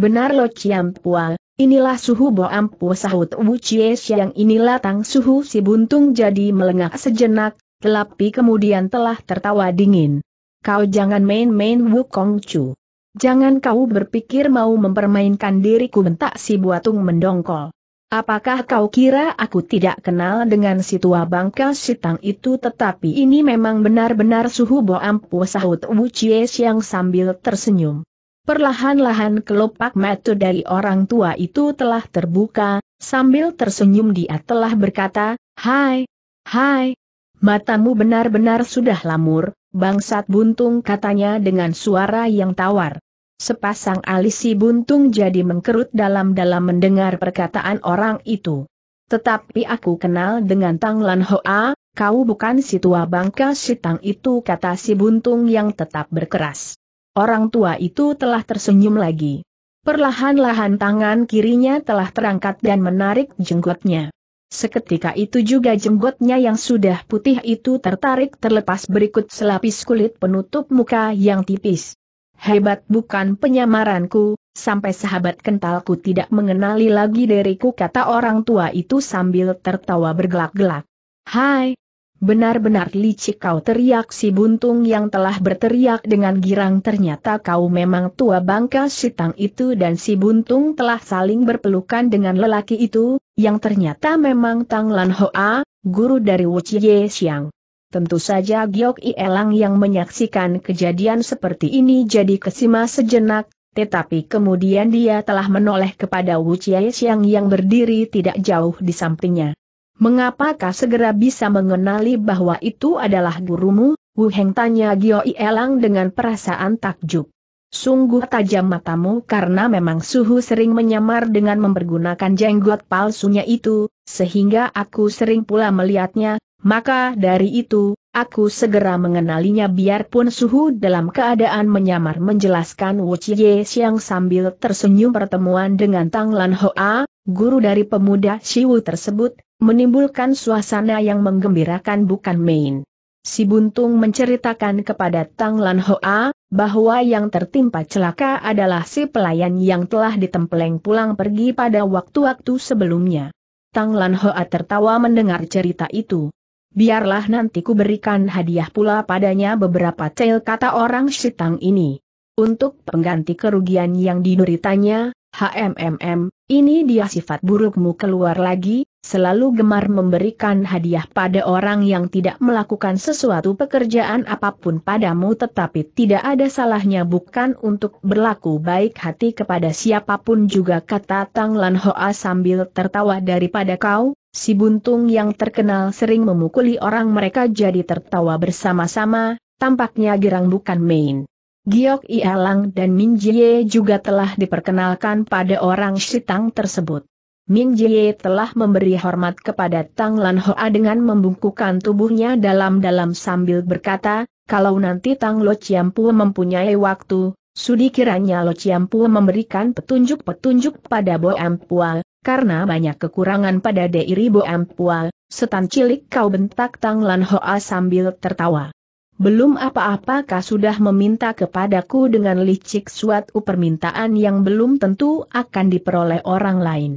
A: Benar lo Pua, inilah suhu Bo Ampu sahut Wu Chie Siang inilah tang suhu si buntung jadi melengak sejenak, tetapi kemudian telah tertawa dingin. Kau jangan main-main Wu Kong Chu. Jangan kau berpikir mau mempermainkan diriku bentak si buatung mendongkol. Apakah kau kira aku tidak kenal dengan si tua bangka sitang itu tetapi ini memang benar-benar suhu Bo Ampu sahut Wu Chie Siang sambil tersenyum. Perlahan-lahan kelopak mata dari orang tua itu telah terbuka, sambil tersenyum dia telah berkata, Hai, hai, matamu benar-benar sudah lamur, bangsat buntung katanya dengan suara yang tawar. Sepasang alis si buntung jadi mengkerut dalam-dalam mendengar perkataan orang itu. Tetapi aku kenal dengan Tang Lan Hoa, kau bukan si tua bangka si Tang itu kata si buntung yang tetap berkeras. Orang tua itu telah tersenyum lagi. Perlahan-lahan tangan kirinya telah terangkat dan menarik jenggotnya. Seketika itu juga jenggotnya yang sudah putih itu tertarik terlepas berikut selapis kulit penutup muka yang tipis. Hebat bukan penyamaranku, sampai sahabat kentalku tidak mengenali lagi diriku kata orang tua itu sambil tertawa bergelak-gelak. Hai, Benar-benar licik kau teriak si buntung yang telah berteriak dengan girang ternyata kau memang tua bangka sitang itu dan si buntung telah saling berpelukan dengan lelaki itu, yang ternyata memang Tang Lan Hoa, guru dari Wu Chie Xiang. Tentu saja Giok Elang yang menyaksikan kejadian seperti ini jadi kesima sejenak, tetapi kemudian dia telah menoleh kepada Wu Chie Xiang yang berdiri tidak jauh di sampingnya. Mengapakah segera bisa mengenali bahwa itu adalah gurumu? Wu Heng tanya Gio Elang dengan perasaan takjub. Sungguh tajam matamu karena memang suhu sering menyamar dengan mempergunakan jenggot palsunya itu, sehingga aku sering pula melihatnya, maka dari itu, Aku segera mengenalinya biarpun suhu dalam keadaan menyamar menjelaskan Wu Chie Xiang sambil tersenyum pertemuan dengan Tang Lan Hoa, guru dari pemuda Wu tersebut, menimbulkan suasana yang menggembirakan bukan main. Si Buntung menceritakan kepada Tang Lan Hoa, bahwa yang tertimpa celaka adalah si pelayan yang telah ditempeleng pulang pergi pada waktu-waktu sebelumnya. Tang Lan Hoa tertawa mendengar cerita itu. Biarlah nanti ku berikan hadiah pula padanya beberapa cel kata orang sitang ini. Untuk pengganti kerugian yang dinuritanya, HMMM, ini dia sifat burukmu keluar lagi, selalu gemar memberikan hadiah pada orang yang tidak melakukan sesuatu pekerjaan apapun padamu tetapi tidak ada salahnya bukan untuk berlaku baik hati kepada siapapun juga kata Tang Lan Hoa sambil tertawa daripada kau, si buntung yang terkenal sering memukuli orang mereka jadi tertawa bersama-sama, tampaknya gerang bukan main. Giok Ialang dan Min Jie juga telah diperkenalkan pada orang Shitang tersebut. Min Jie telah memberi hormat kepada Tang Lan Hoa dengan membungkukkan tubuhnya dalam-dalam sambil berkata, kalau nanti Tang Lo Chiampu mempunyai waktu, sudi kiranya Lo Chiampu memberikan petunjuk-petunjuk pada Bo Ampua, karena banyak kekurangan pada diri Bo Ampua, setan cilik kau bentak Tang Lan Hoa sambil tertawa belum apa-apakah sudah meminta kepadaku dengan licik suatu permintaan yang belum tentu akan diperoleh orang lain.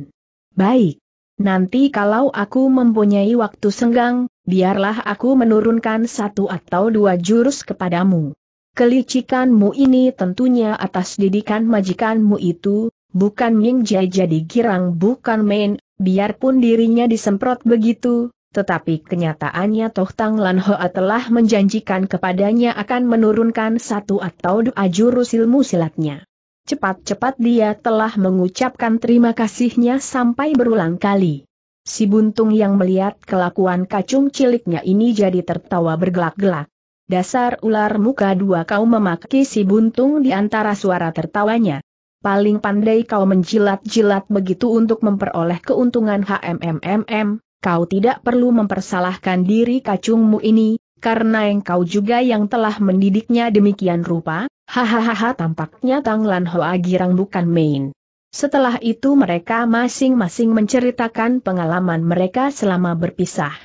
A: Baik. Nanti kalau aku mempunyai waktu senggang, biarlah aku menurunkan satu atau dua jurus kepadamu. Kelicikanmu ini tentunya atas didikan majikanmu itu, bukan Ming Jai jadi girang bukan main, biarpun dirinya disemprot begitu, tetapi kenyataannya Toh Tang Lan Hoa telah menjanjikan kepadanya akan menurunkan satu atau dua jurus ilmu silatnya. Cepat-cepat dia telah mengucapkan terima kasihnya sampai berulang kali. Si buntung yang melihat kelakuan kacung ciliknya ini jadi tertawa bergelak-gelak. Dasar ular muka dua kau memaki si buntung di antara suara tertawanya. Paling pandai kau menjilat-jilat begitu untuk memperoleh keuntungan HMMMM kau tidak perlu mempersalahkan diri kacungmu ini, karena engkau juga yang telah mendidiknya demikian rupa, hahaha tampaknya Tang Lan Hoa girang bukan main. Setelah itu mereka masing-masing menceritakan pengalaman mereka selama berpisah.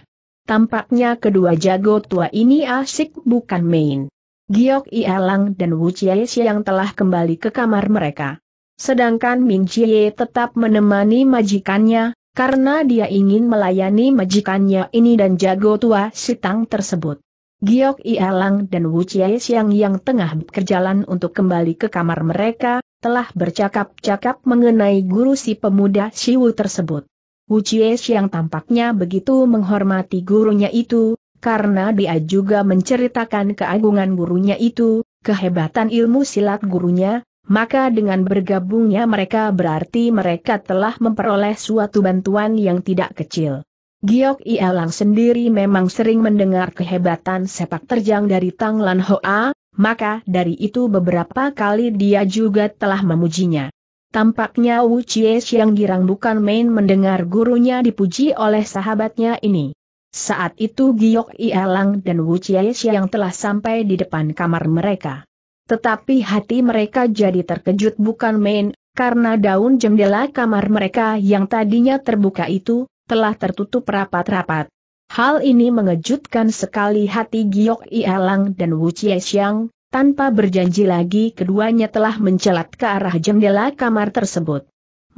A: Tampaknya kedua jago tua ini asik bukan main. Giok Ialang dan Wu Chie yang telah kembali ke kamar mereka. Sedangkan Min Chie tetap menemani majikannya, karena dia ingin melayani majikannya ini dan jago tua sitang tersebut. Giok Ialang dan Wu yang tengah berjalan untuk kembali ke kamar mereka, telah bercakap-cakap mengenai guru si pemuda Siwu tersebut. Wu Chie tampaknya begitu menghormati gurunya itu, karena dia juga menceritakan keagungan gurunya itu, kehebatan ilmu silat gurunya, maka dengan bergabungnya mereka berarti mereka telah memperoleh suatu bantuan yang tidak kecil. Giok Ialang sendiri memang sering mendengar kehebatan sepak terjang dari Tang Lan Hoa, maka dari itu beberapa kali dia juga telah memujinya. Tampaknya Wu Chie yang girang bukan main mendengar gurunya dipuji oleh sahabatnya ini. Saat itu Giok Ialang dan Wu Chie yang telah sampai di depan kamar mereka. Tetapi hati mereka jadi terkejut bukan main, karena daun jendela kamar mereka yang tadinya terbuka itu, telah tertutup rapat-rapat. Hal ini mengejutkan sekali hati Giok Ialang dan Wu Xiang, tanpa berjanji lagi keduanya telah mencelat ke arah jendela kamar tersebut.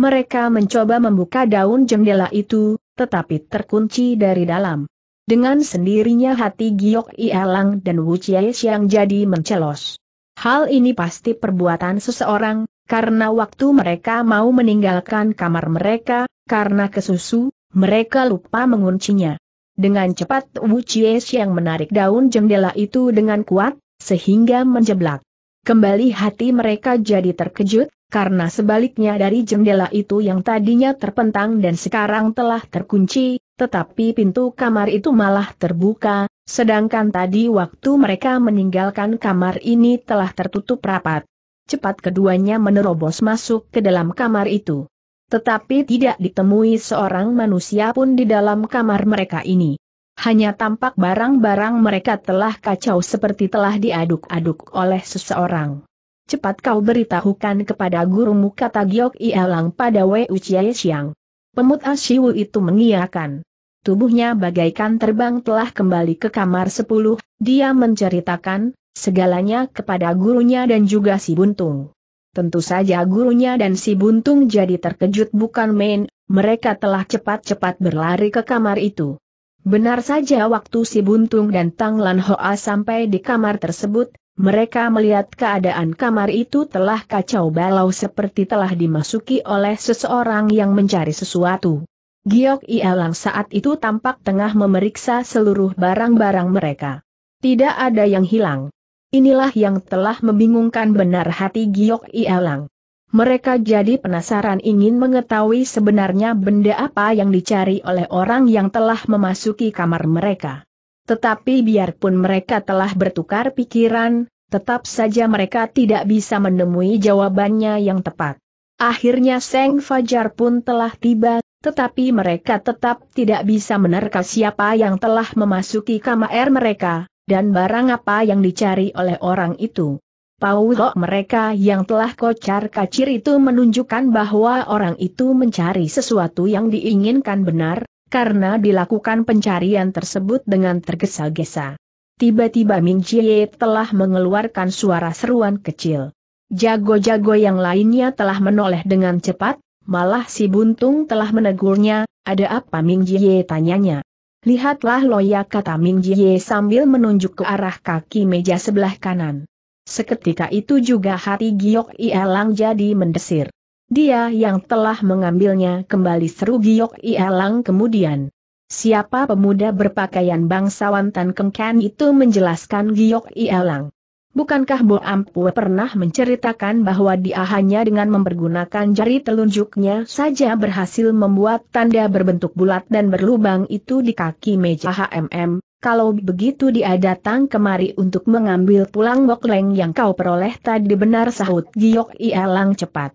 A: Mereka mencoba membuka daun jendela itu, tetapi terkunci dari dalam. Dengan sendirinya hati Giok Ialang dan Wu Xiang jadi mencelos. Hal ini pasti perbuatan seseorang, karena waktu mereka mau meninggalkan kamar mereka, karena kesusu, mereka lupa menguncinya. Dengan cepat Wu Chie yang menarik daun jendela itu dengan kuat, sehingga menjeblak. Kembali hati mereka jadi terkejut, karena sebaliknya dari jendela itu yang tadinya terpentang dan sekarang telah terkunci, tetapi pintu kamar itu malah terbuka, Sedangkan tadi waktu mereka meninggalkan kamar ini telah tertutup rapat. Cepat keduanya menerobos masuk ke dalam kamar itu. Tetapi tidak ditemui seorang manusia pun di dalam kamar mereka ini. Hanya tampak barang-barang mereka telah kacau seperti telah diaduk-aduk oleh seseorang. Cepat kau beritahukan kepada gurumu kata Giok Ialang pada Wei Uchiye Siang. Pemut Ashiwu itu mengiakan. Tubuhnya bagaikan terbang telah kembali ke kamar sepuluh, dia menceritakan, segalanya kepada gurunya dan juga si Buntung. Tentu saja gurunya dan si Buntung jadi terkejut bukan main, mereka telah cepat-cepat berlari ke kamar itu. Benar saja waktu si Buntung dan Tang Lan Hoa sampai di kamar tersebut, mereka melihat keadaan kamar itu telah kacau balau seperti telah dimasuki oleh seseorang yang mencari sesuatu. Giok Ialang saat itu tampak tengah memeriksa seluruh barang-barang mereka. Tidak ada yang hilang. Inilah yang telah membingungkan benar hati Giok Ialang. Mereka jadi penasaran ingin mengetahui sebenarnya benda apa yang dicari oleh orang yang telah memasuki kamar mereka. Tetapi biarpun mereka telah bertukar pikiran, tetap saja mereka tidak bisa menemui jawabannya yang tepat. Akhirnya Seng Fajar pun telah tiba tetapi mereka tetap tidak bisa menerka siapa yang telah memasuki kamar mereka, dan barang apa yang dicari oleh orang itu. Paulo mereka yang telah kocar kacir itu menunjukkan bahwa orang itu mencari sesuatu yang diinginkan benar, karena dilakukan pencarian tersebut dengan tergesa-gesa. Tiba-tiba Ming Jie telah mengeluarkan suara seruan kecil. Jago-jago yang lainnya telah menoleh dengan cepat, Malah si Buntung telah menegurnya, ada apa Ming Jie tanyanya. Lihatlah Loya kata Ming Jie sambil menunjuk ke arah kaki meja sebelah kanan. Seketika itu juga hati Giok Ielang jadi mendesir. Dia yang telah mengambilnya kembali seru Giok Ielang kemudian. Siapa pemuda berpakaian bangsawan Tan Kengkan itu menjelaskan Giok Ielang. Bukankah Bo Ampu pernah menceritakan bahwa dia hanya dengan mempergunakan jari telunjuknya saja berhasil membuat tanda berbentuk bulat dan berlubang itu di kaki meja HMM? Kalau begitu dia datang kemari untuk mengambil pulang bokleng yang kau peroleh tadi benar sahut Giok Ialang cepat.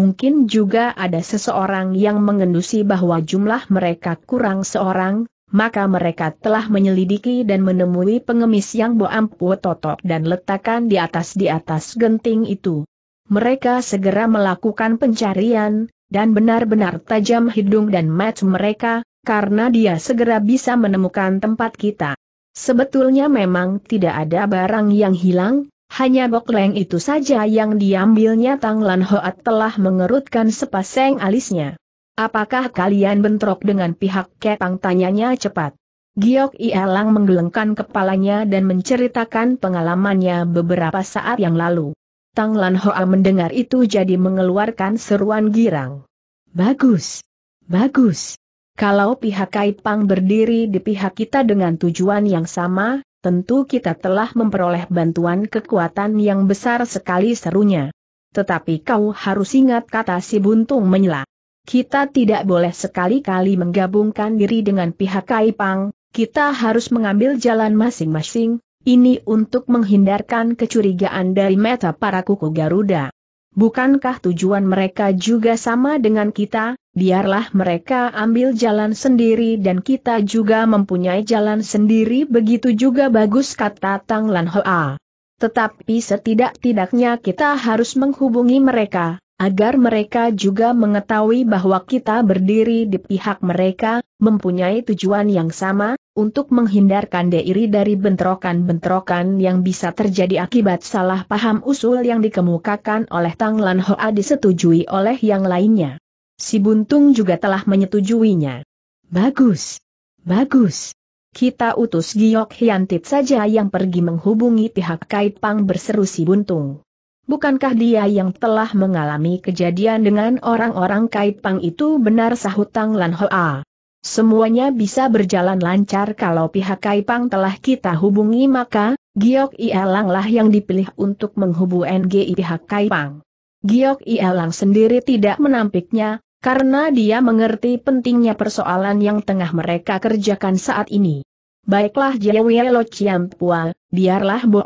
A: Mungkin juga ada seseorang yang mengendusi bahwa jumlah mereka kurang seorang, maka mereka telah menyelidiki dan menemui pengemis yang Boampu totok dan letakkan di atas di atas genting itu. Mereka segera melakukan pencarian, dan benar-benar tajam hidung dan match mereka, karena dia segera bisa menemukan tempat kita. Sebetulnya memang tidak ada barang yang hilang, hanya bokleng itu saja yang diambilnya Tang Lan Hoat telah mengerutkan sepasang alisnya. Apakah kalian bentrok dengan pihak Kepang? Tanyanya cepat. Giok Ielang menggelengkan kepalanya dan menceritakan pengalamannya beberapa saat yang lalu. Tang Lan Hoa mendengar itu jadi mengeluarkan seruan girang. Bagus! Bagus! Kalau pihak Kaipang berdiri di pihak kita dengan tujuan yang sama, tentu kita telah memperoleh bantuan kekuatan yang besar sekali serunya. Tetapi kau harus ingat kata si Buntung menyela. Kita tidak boleh sekali-kali menggabungkan diri dengan pihak Kaipang, kita harus mengambil jalan masing-masing, ini untuk menghindarkan kecurigaan dari meta para kuku Garuda. Bukankah tujuan mereka juga sama dengan kita, biarlah mereka ambil jalan sendiri dan kita juga mempunyai jalan sendiri begitu juga bagus kata Tang Lan Hoa. Tetapi setidak-tidaknya kita harus menghubungi mereka, agar mereka juga mengetahui bahwa kita berdiri di pihak mereka, mempunyai tujuan yang sama, untuk menghindarkan diri dari bentrokan-bentrokan yang bisa terjadi akibat salah paham usul yang dikemukakan oleh Tang Lan Hoa disetujui oleh yang lainnya. Si Buntung juga telah menyetujuinya. Bagus. Bagus. Kita utus Giok Hyantit saja yang pergi menghubungi pihak Kaipang berseru si Buntung. Bukankah dia yang telah mengalami kejadian dengan orang-orang Pang itu benar sahut Tang Lan Hoa? Semuanya bisa berjalan lancar kalau pihak Pang telah kita hubungi maka, Giok lah yang dipilih untuk menghubungi NGI pihak Pang. Giok Ielang sendiri tidak menampiknya, karena dia mengerti pentingnya persoalan yang tengah mereka kerjakan saat ini. Baiklah Jiawelo Ciampua, biarlah Bo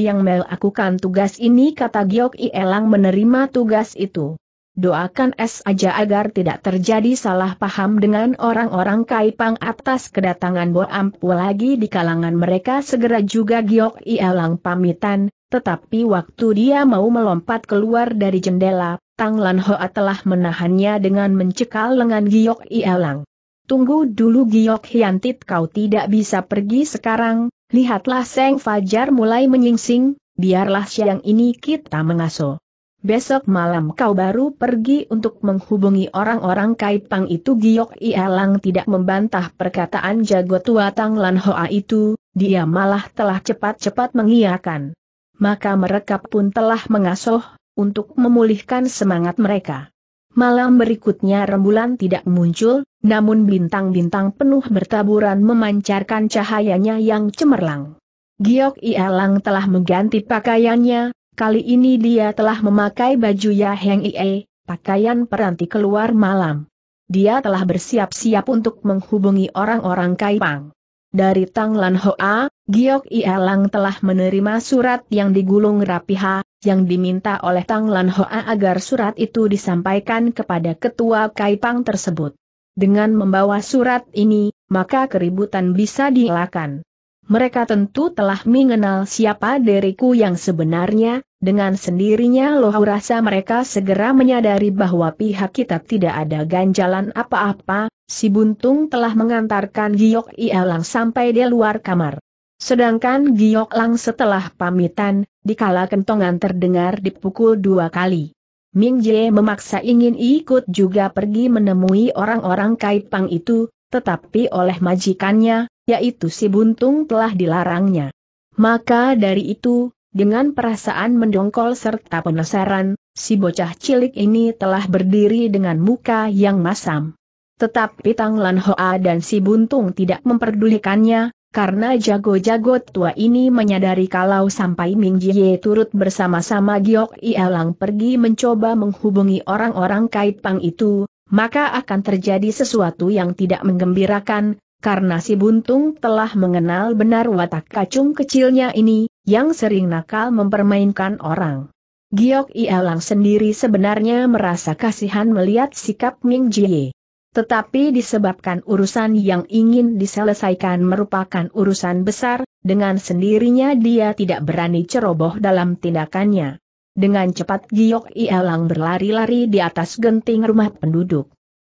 A: yang melakukan tugas ini kata Giok Elang menerima tugas itu. Doakan es aja agar tidak terjadi salah paham dengan orang-orang Kaipang atas kedatangan Bo lagi di kalangan mereka segera juga Giok Elang pamitan, tetapi waktu dia mau melompat keluar dari jendela, Tang Lan Hoa telah menahannya dengan mencekal lengan Giok Elang. Tunggu dulu Giok Hiantit kau tidak bisa pergi sekarang, lihatlah Seng Fajar mulai menyingsing, biarlah siang ini kita mengaso. Besok malam kau baru pergi untuk menghubungi orang-orang Kaipang itu Giok Ialang tidak membantah perkataan jago tua Tang Lan Hoa itu, dia malah telah cepat-cepat mengiakan. Maka mereka pun telah mengasuh, untuk memulihkan semangat mereka. Malam berikutnya rembulan tidak muncul, namun bintang-bintang penuh bertaburan memancarkan cahayanya yang cemerlang. Giok Ialang telah mengganti pakaiannya, kali ini dia telah memakai baju Yaheng Ie, pakaian peranti keluar malam. Dia telah bersiap-siap untuk menghubungi orang-orang Kaipang. Dari Tang Lan Hoa, Giok Ielang telah menerima surat yang digulung rapi yang diminta oleh Tang Lan Hoa agar surat itu disampaikan kepada ketua Kaipang tersebut. Dengan membawa surat ini, maka keributan bisa dielakkan. Mereka tentu telah mengenal siapa diriku yang sebenarnya, dengan sendirinya loh rasa mereka segera menyadari bahwa pihak kita tidak ada ganjalan apa-apa, si Buntung telah mengantarkan Giok Ialang sampai di luar kamar. Sedangkan Giok Lang setelah pamitan, dikala kentongan terdengar dipukul dua kali. Ming Jie memaksa ingin ikut juga pergi menemui orang-orang Kaipang itu, tetapi oleh majikannya, yaitu si Buntung telah dilarangnya. Maka dari itu, dengan perasaan mendongkol serta penasaran, si bocah cilik ini telah berdiri dengan muka yang masam. Tetapi Tang Lan Hoa dan si Buntung tidak memperdulikannya, karena jago-jago tua ini menyadari kalau sampai Ming Jie turut bersama-sama Giok Ielang pergi mencoba menghubungi orang-orang kait pang itu, maka akan terjadi sesuatu yang tidak menggembirakan, karena si Buntung telah mengenal benar watak kacung kecilnya ini, yang sering nakal mempermainkan orang. Giok Ialang sendiri sebenarnya merasa kasihan melihat sikap Ming Jie. Tetapi disebabkan urusan yang ingin diselesaikan merupakan urusan besar, dengan sendirinya dia tidak berani ceroboh dalam tindakannya. Dengan cepat Giok Ialang berlari-lari di atas genting rumah penduduk.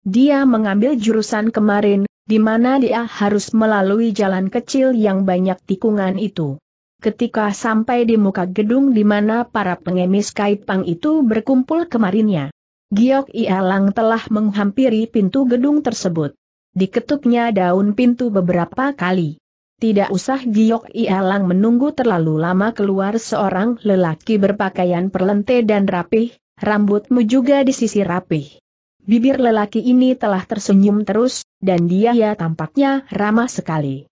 A: Dia mengambil jurusan kemarin, di mana dia harus melalui jalan kecil yang banyak tikungan itu. Ketika sampai di muka gedung di mana para pengemis kaipang itu berkumpul kemarinnya, Giok Ialang telah menghampiri pintu gedung tersebut. Diketuknya daun pintu beberapa kali. Tidak usah Giok Ialang menunggu terlalu lama keluar seorang lelaki berpakaian perlente dan rapih, rambutmu juga di sisi rapih. Bibir lelaki ini telah tersenyum terus, dan dia ya tampaknya ramah sekali.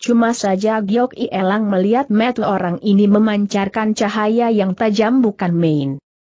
A: Cuma saja Giok Elang melihat mata orang ini memancarkan cahaya yang tajam bukan main.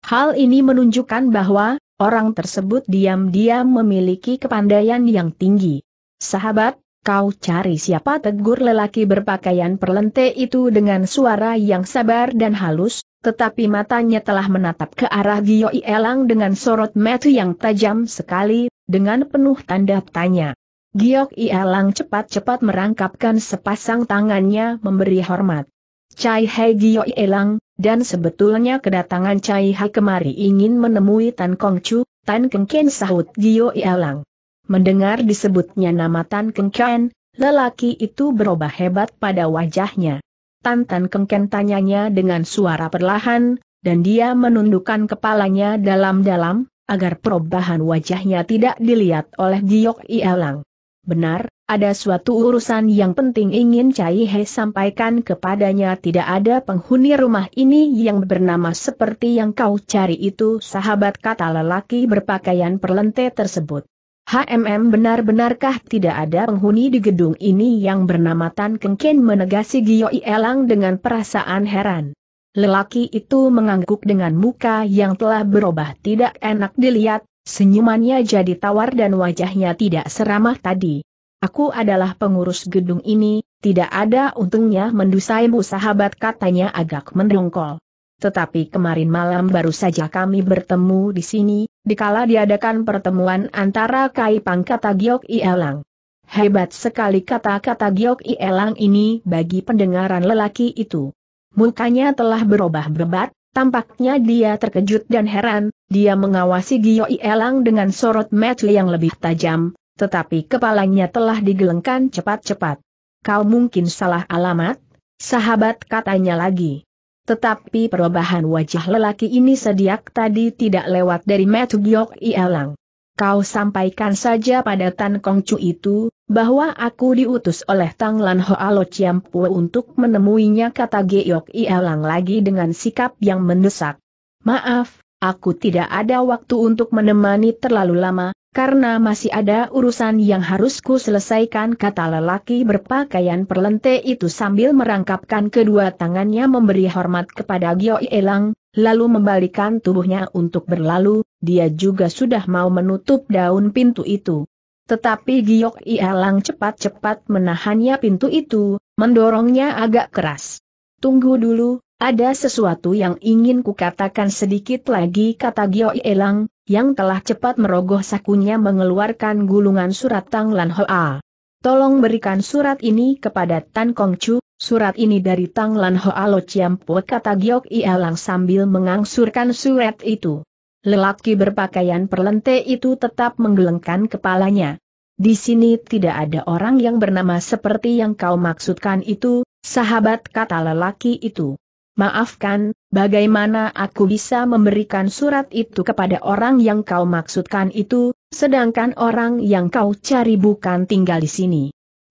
A: Hal ini menunjukkan bahwa, orang tersebut diam-diam memiliki kepandaian yang tinggi. Sahabat, kau cari siapa tegur lelaki berpakaian perlente itu dengan suara yang sabar dan halus, tetapi matanya telah menatap ke arah Gio Ielang dengan sorot mata yang tajam sekali, dengan penuh tanda tanya. Gio Ielang cepat-cepat merangkapkan sepasang tangannya memberi hormat. Cai Hai Gio Ielang, dan sebetulnya kedatangan Cai Hai kemari ingin menemui Tan Kong Chu, Tan Keng Ken sahut Gio Ielang. Mendengar disebutnya nama Tan Keng Ken, lelaki itu berubah hebat pada wajahnya. Tantan Tan Kengken tanyanya dengan suara perlahan, dan dia menundukkan kepalanya dalam-dalam, agar perubahan wajahnya tidak dilihat oleh Giok Ialang. Benar, ada suatu urusan yang penting ingin Cai He sampaikan kepadanya tidak ada penghuni rumah ini yang bernama seperti yang kau cari itu sahabat kata lelaki berpakaian perlente tersebut. HMM benar-benarkah tidak ada penghuni di gedung ini yang bernama Tan Kengken menegasi Gio Elang dengan perasaan heran. Lelaki itu mengangguk dengan muka yang telah berubah tidak enak dilihat, senyumannya jadi tawar dan wajahnya tidak seramah tadi. Aku adalah pengurus gedung ini, tidak ada untungnya mendusaimu sahabat katanya agak mendongkol tetapi kemarin malam baru saja kami bertemu di sini, dikala diadakan pertemuan antara Kai kata Giok Ielang. Hebat sekali kata-kata Giok Ielang ini bagi pendengaran lelaki itu. Mukanya telah berubah bebat, Tampaknya dia terkejut dan heran, dia mengawasi Giok Ielang dengan sorot mata yang lebih tajam, tetapi kepalanya telah digelengkan cepat-cepat. Kau mungkin salah alamat, sahabat katanya lagi. Tetapi perubahan wajah lelaki ini sediak tadi tidak lewat dari Giok Ialang. Kau sampaikan saja pada Tan Kong Chu itu, bahwa aku diutus oleh Tang Lan Hoa Lo Pue untuk menemuinya kata Geok Lang lagi dengan sikap yang mendesak. Maaf, aku tidak ada waktu untuk menemani terlalu lama, karena masih ada urusan yang harus ku selesaikan kata lelaki berpakaian perlente itu sambil merangkapkan kedua tangannya memberi hormat kepada Gio Elang, lalu membalikan tubuhnya untuk berlalu, dia juga sudah mau menutup daun pintu itu. Tetapi Gio Elang cepat-cepat menahannya pintu itu, mendorongnya agak keras. Tunggu dulu, ada sesuatu yang ingin kukatakan sedikit lagi kata Gio Elang, yang telah cepat merogoh sakunya mengeluarkan gulungan surat Tang Lan Hoa. Tolong berikan surat ini kepada Tan Kong Chu, surat ini dari Tang Lan Hoa Lo Chiampo kata Giok Ialang sambil mengangsurkan surat itu. Lelaki berpakaian perlente itu tetap menggelengkan kepalanya. Di sini tidak ada orang yang bernama seperti yang kau maksudkan itu, sahabat kata lelaki itu. Maafkan, bagaimana aku bisa memberikan surat itu kepada orang yang kau maksudkan itu, sedangkan orang yang kau cari bukan tinggal di sini.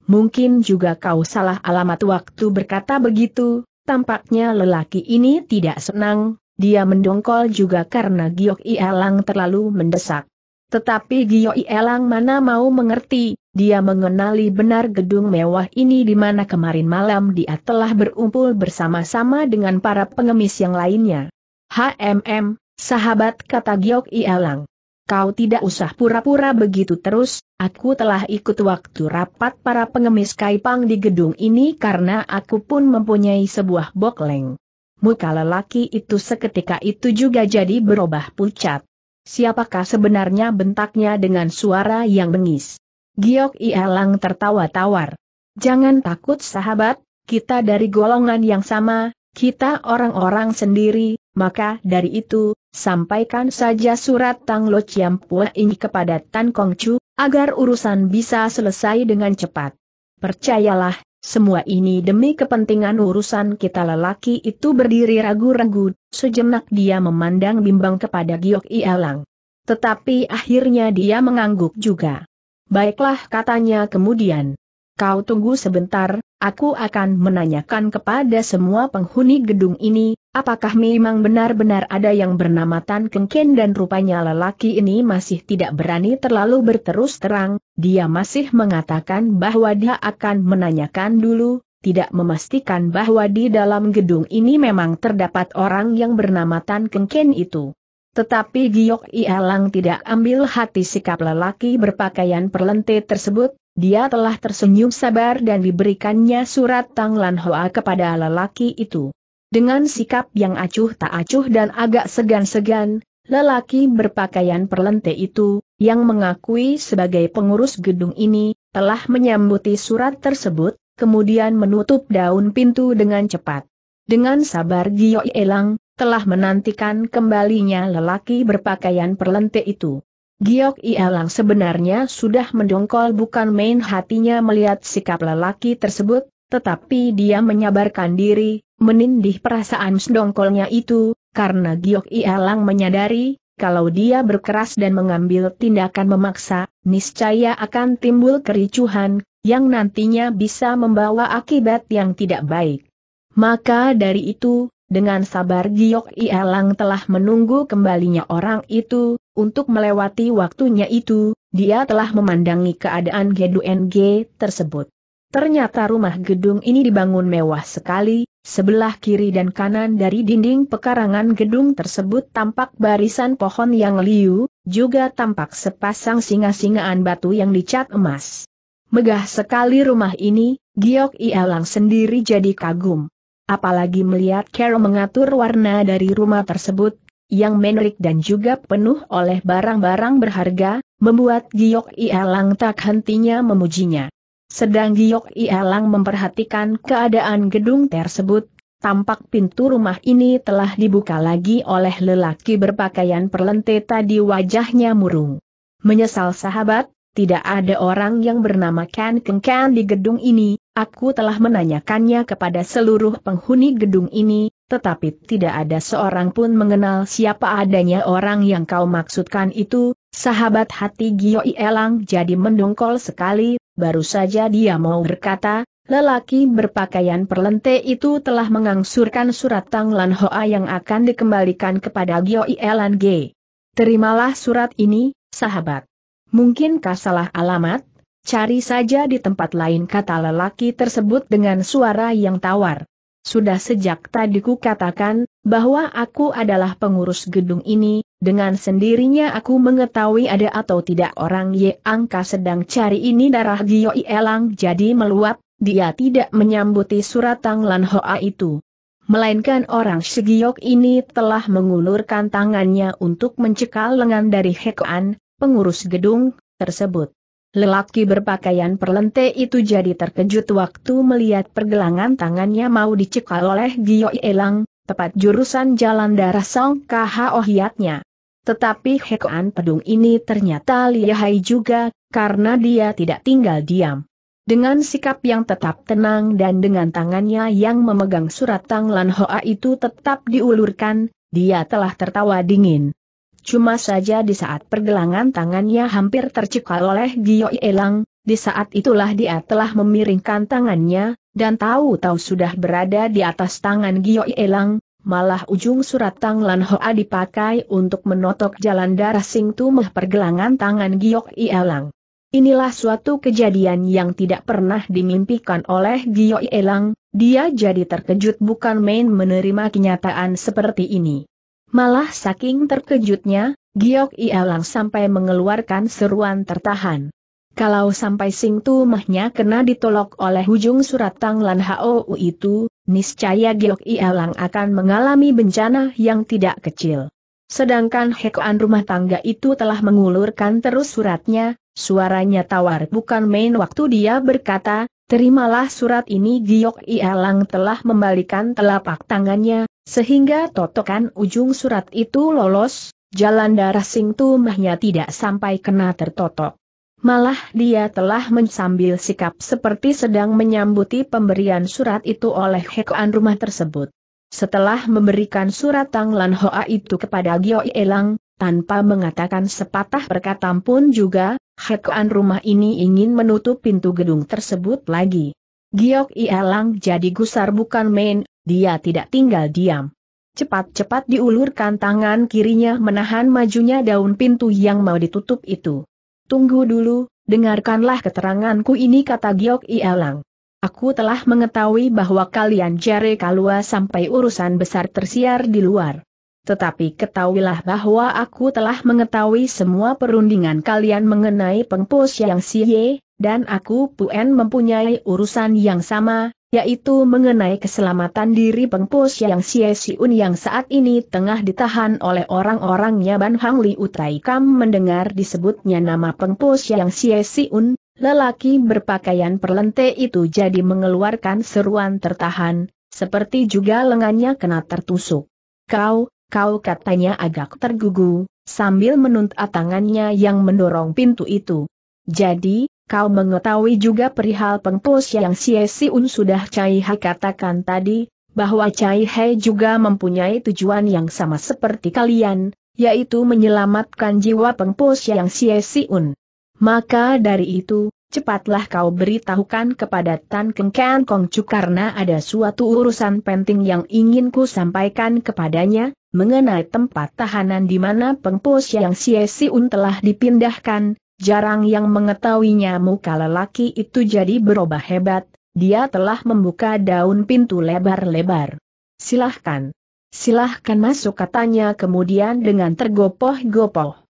A: Mungkin juga kau salah alamat waktu berkata begitu, tampaknya lelaki ini tidak senang, dia mendongkol juga karena Giok Ielang terlalu mendesak. Tetapi Giok Ielang mana mau mengerti, dia mengenali benar gedung mewah ini di mana kemarin malam dia telah berumpul bersama-sama dengan para pengemis yang lainnya. HMM, sahabat kata Giok Ialang. Kau tidak usah pura-pura begitu terus, aku telah ikut waktu rapat para pengemis kaipang di gedung ini karena aku pun mempunyai sebuah bokleng. Muka lelaki itu seketika itu juga jadi berubah pucat. Siapakah sebenarnya bentaknya dengan suara yang bengis? Giok Ialang tertawa tawar. Jangan takut sahabat, kita dari golongan yang sama, kita orang-orang sendiri, maka dari itu, sampaikan saja surat Tang Lo Chiam Pua ini kepada Tan Kong Chu, agar urusan bisa selesai dengan cepat. Percayalah, semua ini demi kepentingan urusan kita lelaki itu berdiri ragu-ragu, sejenak dia memandang bimbang kepada Giok Ialang. Tetapi akhirnya dia mengangguk juga. Baiklah katanya kemudian. Kau tunggu sebentar, aku akan menanyakan kepada semua penghuni gedung ini, apakah memang benar-benar ada yang bernama Tan Kengken dan rupanya lelaki ini masih tidak berani terlalu berterus terang, dia masih mengatakan bahwa dia akan menanyakan dulu, tidak memastikan bahwa di dalam gedung ini memang terdapat orang yang bernama Tan Kengken itu. Tetapi Giok Ielang tidak ambil hati sikap lelaki berpakaian perlente tersebut, dia telah tersenyum sabar dan diberikannya surat Tang Lan Hoa kepada lelaki itu. Dengan sikap yang acuh tak acuh dan agak segan-segan, lelaki berpakaian perlente itu, yang mengakui sebagai pengurus gedung ini, telah menyambuti surat tersebut, kemudian menutup daun pintu dengan cepat. Dengan sabar Gio Elang, telah menantikan kembalinya lelaki berpakaian perlente itu. Giok Ialang sebenarnya sudah mendongkol bukan main hatinya melihat sikap lelaki tersebut, tetapi dia menyabarkan diri, menindih perasaan sedongkolnya itu, karena Giok Ialang menyadari, kalau dia berkeras dan mengambil tindakan memaksa, niscaya akan timbul kericuhan, yang nantinya bisa membawa akibat yang tidak baik. Maka dari itu, dengan sabar Giok Ialang telah menunggu kembalinya orang itu, untuk melewati waktunya itu, dia telah memandangi keadaan G2NG tersebut. Ternyata rumah gedung ini dibangun mewah sekali, sebelah kiri dan kanan dari dinding pekarangan gedung tersebut tampak barisan pohon yang liu, juga tampak sepasang singa-singaan batu yang dicat emas. Megah sekali rumah ini, Giok Ialang sendiri jadi kagum apalagi melihat Carol mengatur warna dari rumah tersebut, yang menarik dan juga penuh oleh barang-barang berharga, membuat Giok Ialang tak hentinya memujinya. Sedang Giok Ialang memperhatikan keadaan gedung tersebut, tampak pintu rumah ini telah dibuka lagi oleh lelaki berpakaian perlente tadi wajahnya murung. Menyesal sahabat, tidak ada orang yang bernama Ken Kengkan di gedung ini, Aku telah menanyakannya kepada seluruh penghuni gedung ini, tetapi tidak ada seorang pun mengenal siapa adanya orang yang kau maksudkan itu, sahabat hati Gio Elang jadi mendongkol sekali, baru saja dia mau berkata, lelaki berpakaian perlente itu telah mengangsurkan surat Tang Lan Hoa yang akan dikembalikan kepada Gio Ielang G. Terimalah surat ini, sahabat. Mungkinkah salah alamat? Cari saja di tempat lain kata lelaki tersebut dengan suara yang tawar. Sudah sejak tadi ku katakan, bahwa aku adalah pengurus gedung ini, dengan sendirinya aku mengetahui ada atau tidak orang Ye Angka sedang cari ini darah Gio Elang jadi meluap, dia tidak menyambuti surat Tang Lan Hoa itu. Melainkan orang Shigiok ini telah mengulurkan tangannya untuk mencekal lengan dari Hekoan, pengurus gedung, tersebut. Lelaki berpakaian perlente itu jadi terkejut waktu melihat pergelangan tangannya mau dicekal oleh Gio Elang, tepat jurusan jalan darah Song KHO hiatnya. Tetapi Hekoan Pedung ini ternyata lihai juga, karena dia tidak tinggal diam. Dengan sikap yang tetap tenang dan dengan tangannya yang memegang surat Tang Lan Hoa itu tetap diulurkan, dia telah tertawa dingin. Cuma saja di saat pergelangan tangannya hampir tercekal oleh Gio Elang, di saat itulah dia telah memiringkan tangannya, dan tahu-tahu sudah berada di atas tangan Gio Elang, malah ujung surat Tang Lan Hoa dipakai untuk menotok jalan darah Sing Tumeh pergelangan tangan Gio Elang. Inilah suatu kejadian yang tidak pernah dimimpikan oleh Gio Elang, dia jadi terkejut bukan main menerima kenyataan seperti ini. Malah saking terkejutnya, Giok Ialang sampai mengeluarkan seruan tertahan. Kalau sampai Sing Tu Mahnya kena ditolok oleh ujung surat Tang Lan Hou itu, niscaya Giok Ialang akan mengalami bencana yang tidak kecil. Sedangkan hekoan rumah tangga itu telah mengulurkan terus suratnya, suaranya tawar bukan main waktu dia berkata, terimalah surat ini Giok Ialang telah membalikan telapak tangannya, sehingga totokan ujung surat itu lolos, jalan darah Sing Tumahnya tidak sampai kena tertotok. Malah dia telah mensambil sikap seperti sedang menyambuti pemberian surat itu oleh hekoan rumah tersebut. Setelah memberikan surat Tang Lan Hoa itu kepada Gio Elang, tanpa mengatakan sepatah perkataan pun juga, hekoan rumah ini ingin menutup pintu gedung tersebut lagi. Giok Ialang jadi gusar bukan main, dia tidak tinggal diam. Cepat-cepat diulurkan tangan kirinya menahan majunya daun pintu yang mau ditutup itu. Tunggu dulu, dengarkanlah keteranganku ini kata Giok Ialang. Aku telah mengetahui bahwa kalian jare kalua sampai urusan besar tersiar di luar. Tetapi ketahuilah bahwa aku telah mengetahui semua perundingan kalian mengenai pengpos yang siye, dan aku Puen mempunyai urusan yang sama, yaitu mengenai keselamatan diri pengpus yang Xie Siun yang saat ini tengah ditahan oleh orang-orangnya Ban Hang Li Utai Kam mendengar disebutnya nama pengpus yang Xie Siun, lelaki berpakaian perlente itu jadi mengeluarkan seruan tertahan, seperti juga lengannya kena tertusuk. Kau, kau katanya agak tergugu, sambil menuntat tangannya yang mendorong pintu itu. Jadi, Kau mengetahui juga perihal pengpus yang si Un sudah Cai Hai katakan tadi, bahwa Cai Hai juga mempunyai tujuan yang sama seperti kalian, yaitu menyelamatkan jiwa pengpus yang si Un. Maka dari itu, cepatlah kau beritahukan kepada Tan Keng Kan Kong Chu karena ada suatu urusan penting yang ingin ku sampaikan kepadanya, mengenai tempat tahanan di mana pengpus yang si Un telah dipindahkan, jarang yang mengetahuinya muka lelaki itu jadi berubah hebat, dia telah membuka daun pintu lebar-lebar. Silahkan. Silahkan masuk katanya kemudian dengan tergopoh-gopoh.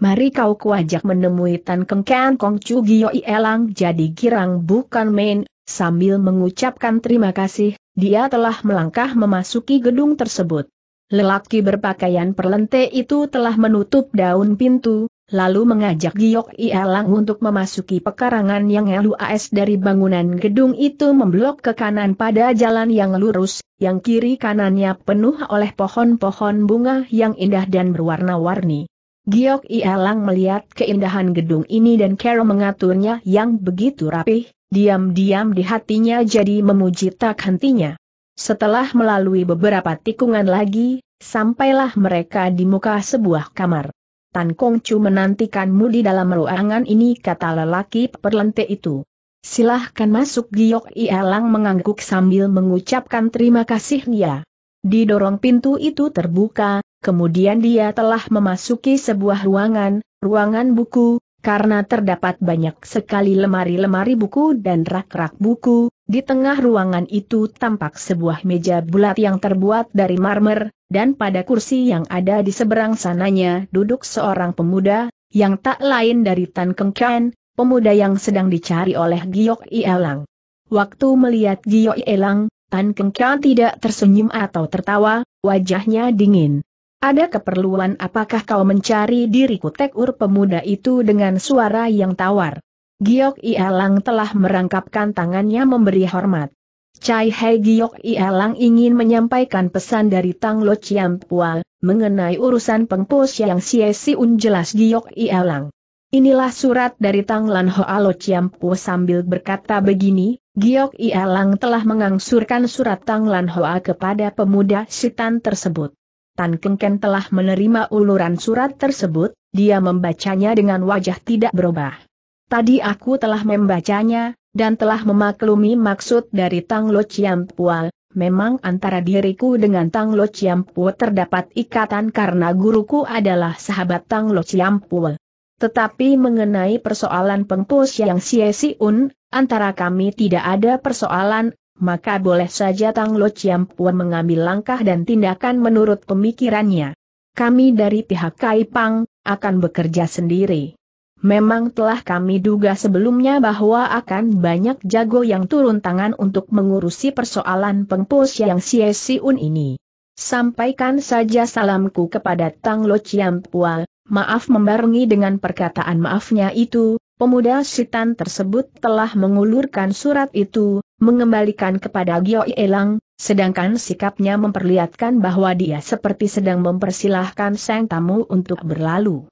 A: Mari kau kuajak menemui Tan Keng Kong Chu Gio Elang jadi girang bukan main, sambil mengucapkan terima kasih, dia telah melangkah memasuki gedung tersebut. Lelaki berpakaian perlente itu telah menutup daun pintu, lalu mengajak Giok Ielang untuk memasuki pekarangan yang LUAS dari bangunan gedung itu memblok ke kanan pada jalan yang lurus, yang kiri kanannya penuh oleh pohon-pohon bunga yang indah dan berwarna-warni. Giok Ielang melihat keindahan gedung ini dan Carol mengaturnya yang begitu rapih, diam-diam di hatinya jadi memuji tak hentinya. Setelah melalui beberapa tikungan lagi, sampailah mereka di muka sebuah kamar. Tan Chu menantikanmu di dalam ruangan ini kata lelaki perlente itu. Silahkan masuk Giok Ielang mengangguk sambil mengucapkan terima kasih dia. Didorong pintu itu terbuka, kemudian dia telah memasuki sebuah ruangan, ruangan buku, karena terdapat banyak sekali lemari-lemari buku dan rak-rak buku, di tengah ruangan itu tampak sebuah meja bulat yang terbuat dari marmer, dan pada kursi yang ada di seberang sananya duduk seorang pemuda, yang tak lain dari Tan Keng Ken, pemuda yang sedang dicari oleh Giok Ielang. Waktu melihat Giok Ielang, Tan Keng Ken tidak tersenyum atau tertawa, wajahnya dingin. Ada keperluan apakah kau mencari diriku tekur pemuda itu dengan suara yang tawar. Giok Ielang telah merangkapkan tangannya memberi hormat. Cai Hei Giok Ielang ingin menyampaikan pesan dari Tang Lo Chiam Pual, mengenai urusan pengpos yang sia un jelas Giok Ielang. Inilah surat dari Tang Lan Hoa Lo Chiam Pua sambil berkata begini, Giok Ielang telah mengangsurkan surat Tang Lan Hoa kepada pemuda sitan tersebut. Tan Kengken telah menerima uluran surat tersebut, dia membacanya dengan wajah tidak berubah. Tadi aku telah membacanya, dan telah memaklumi maksud dari Tang Lo Chiam Pual, memang antara diriku dengan Tang Lo Chiam Pual terdapat ikatan karena guruku adalah sahabat Tang Lo Chiam Pual. Tetapi mengenai persoalan pengpus yang sia un, antara kami tidak ada persoalan, maka boleh saja Tang Lo Chiam Puan mengambil langkah dan tindakan menurut pemikirannya. Kami dari pihak Kai akan bekerja sendiri. Memang telah kami duga sebelumnya bahwa akan banyak jago yang turun tangan untuk mengurusi persoalan pengpus yang siun ini. Sampaikan saja salamku kepada Tang Lo Chiam Pual, maaf membarengi dengan perkataan maafnya itu, pemuda sitan tersebut telah mengulurkan surat itu, mengembalikan kepada Gio Elang, sedangkan sikapnya memperlihatkan bahwa dia seperti sedang mempersilahkan sang tamu untuk berlalu.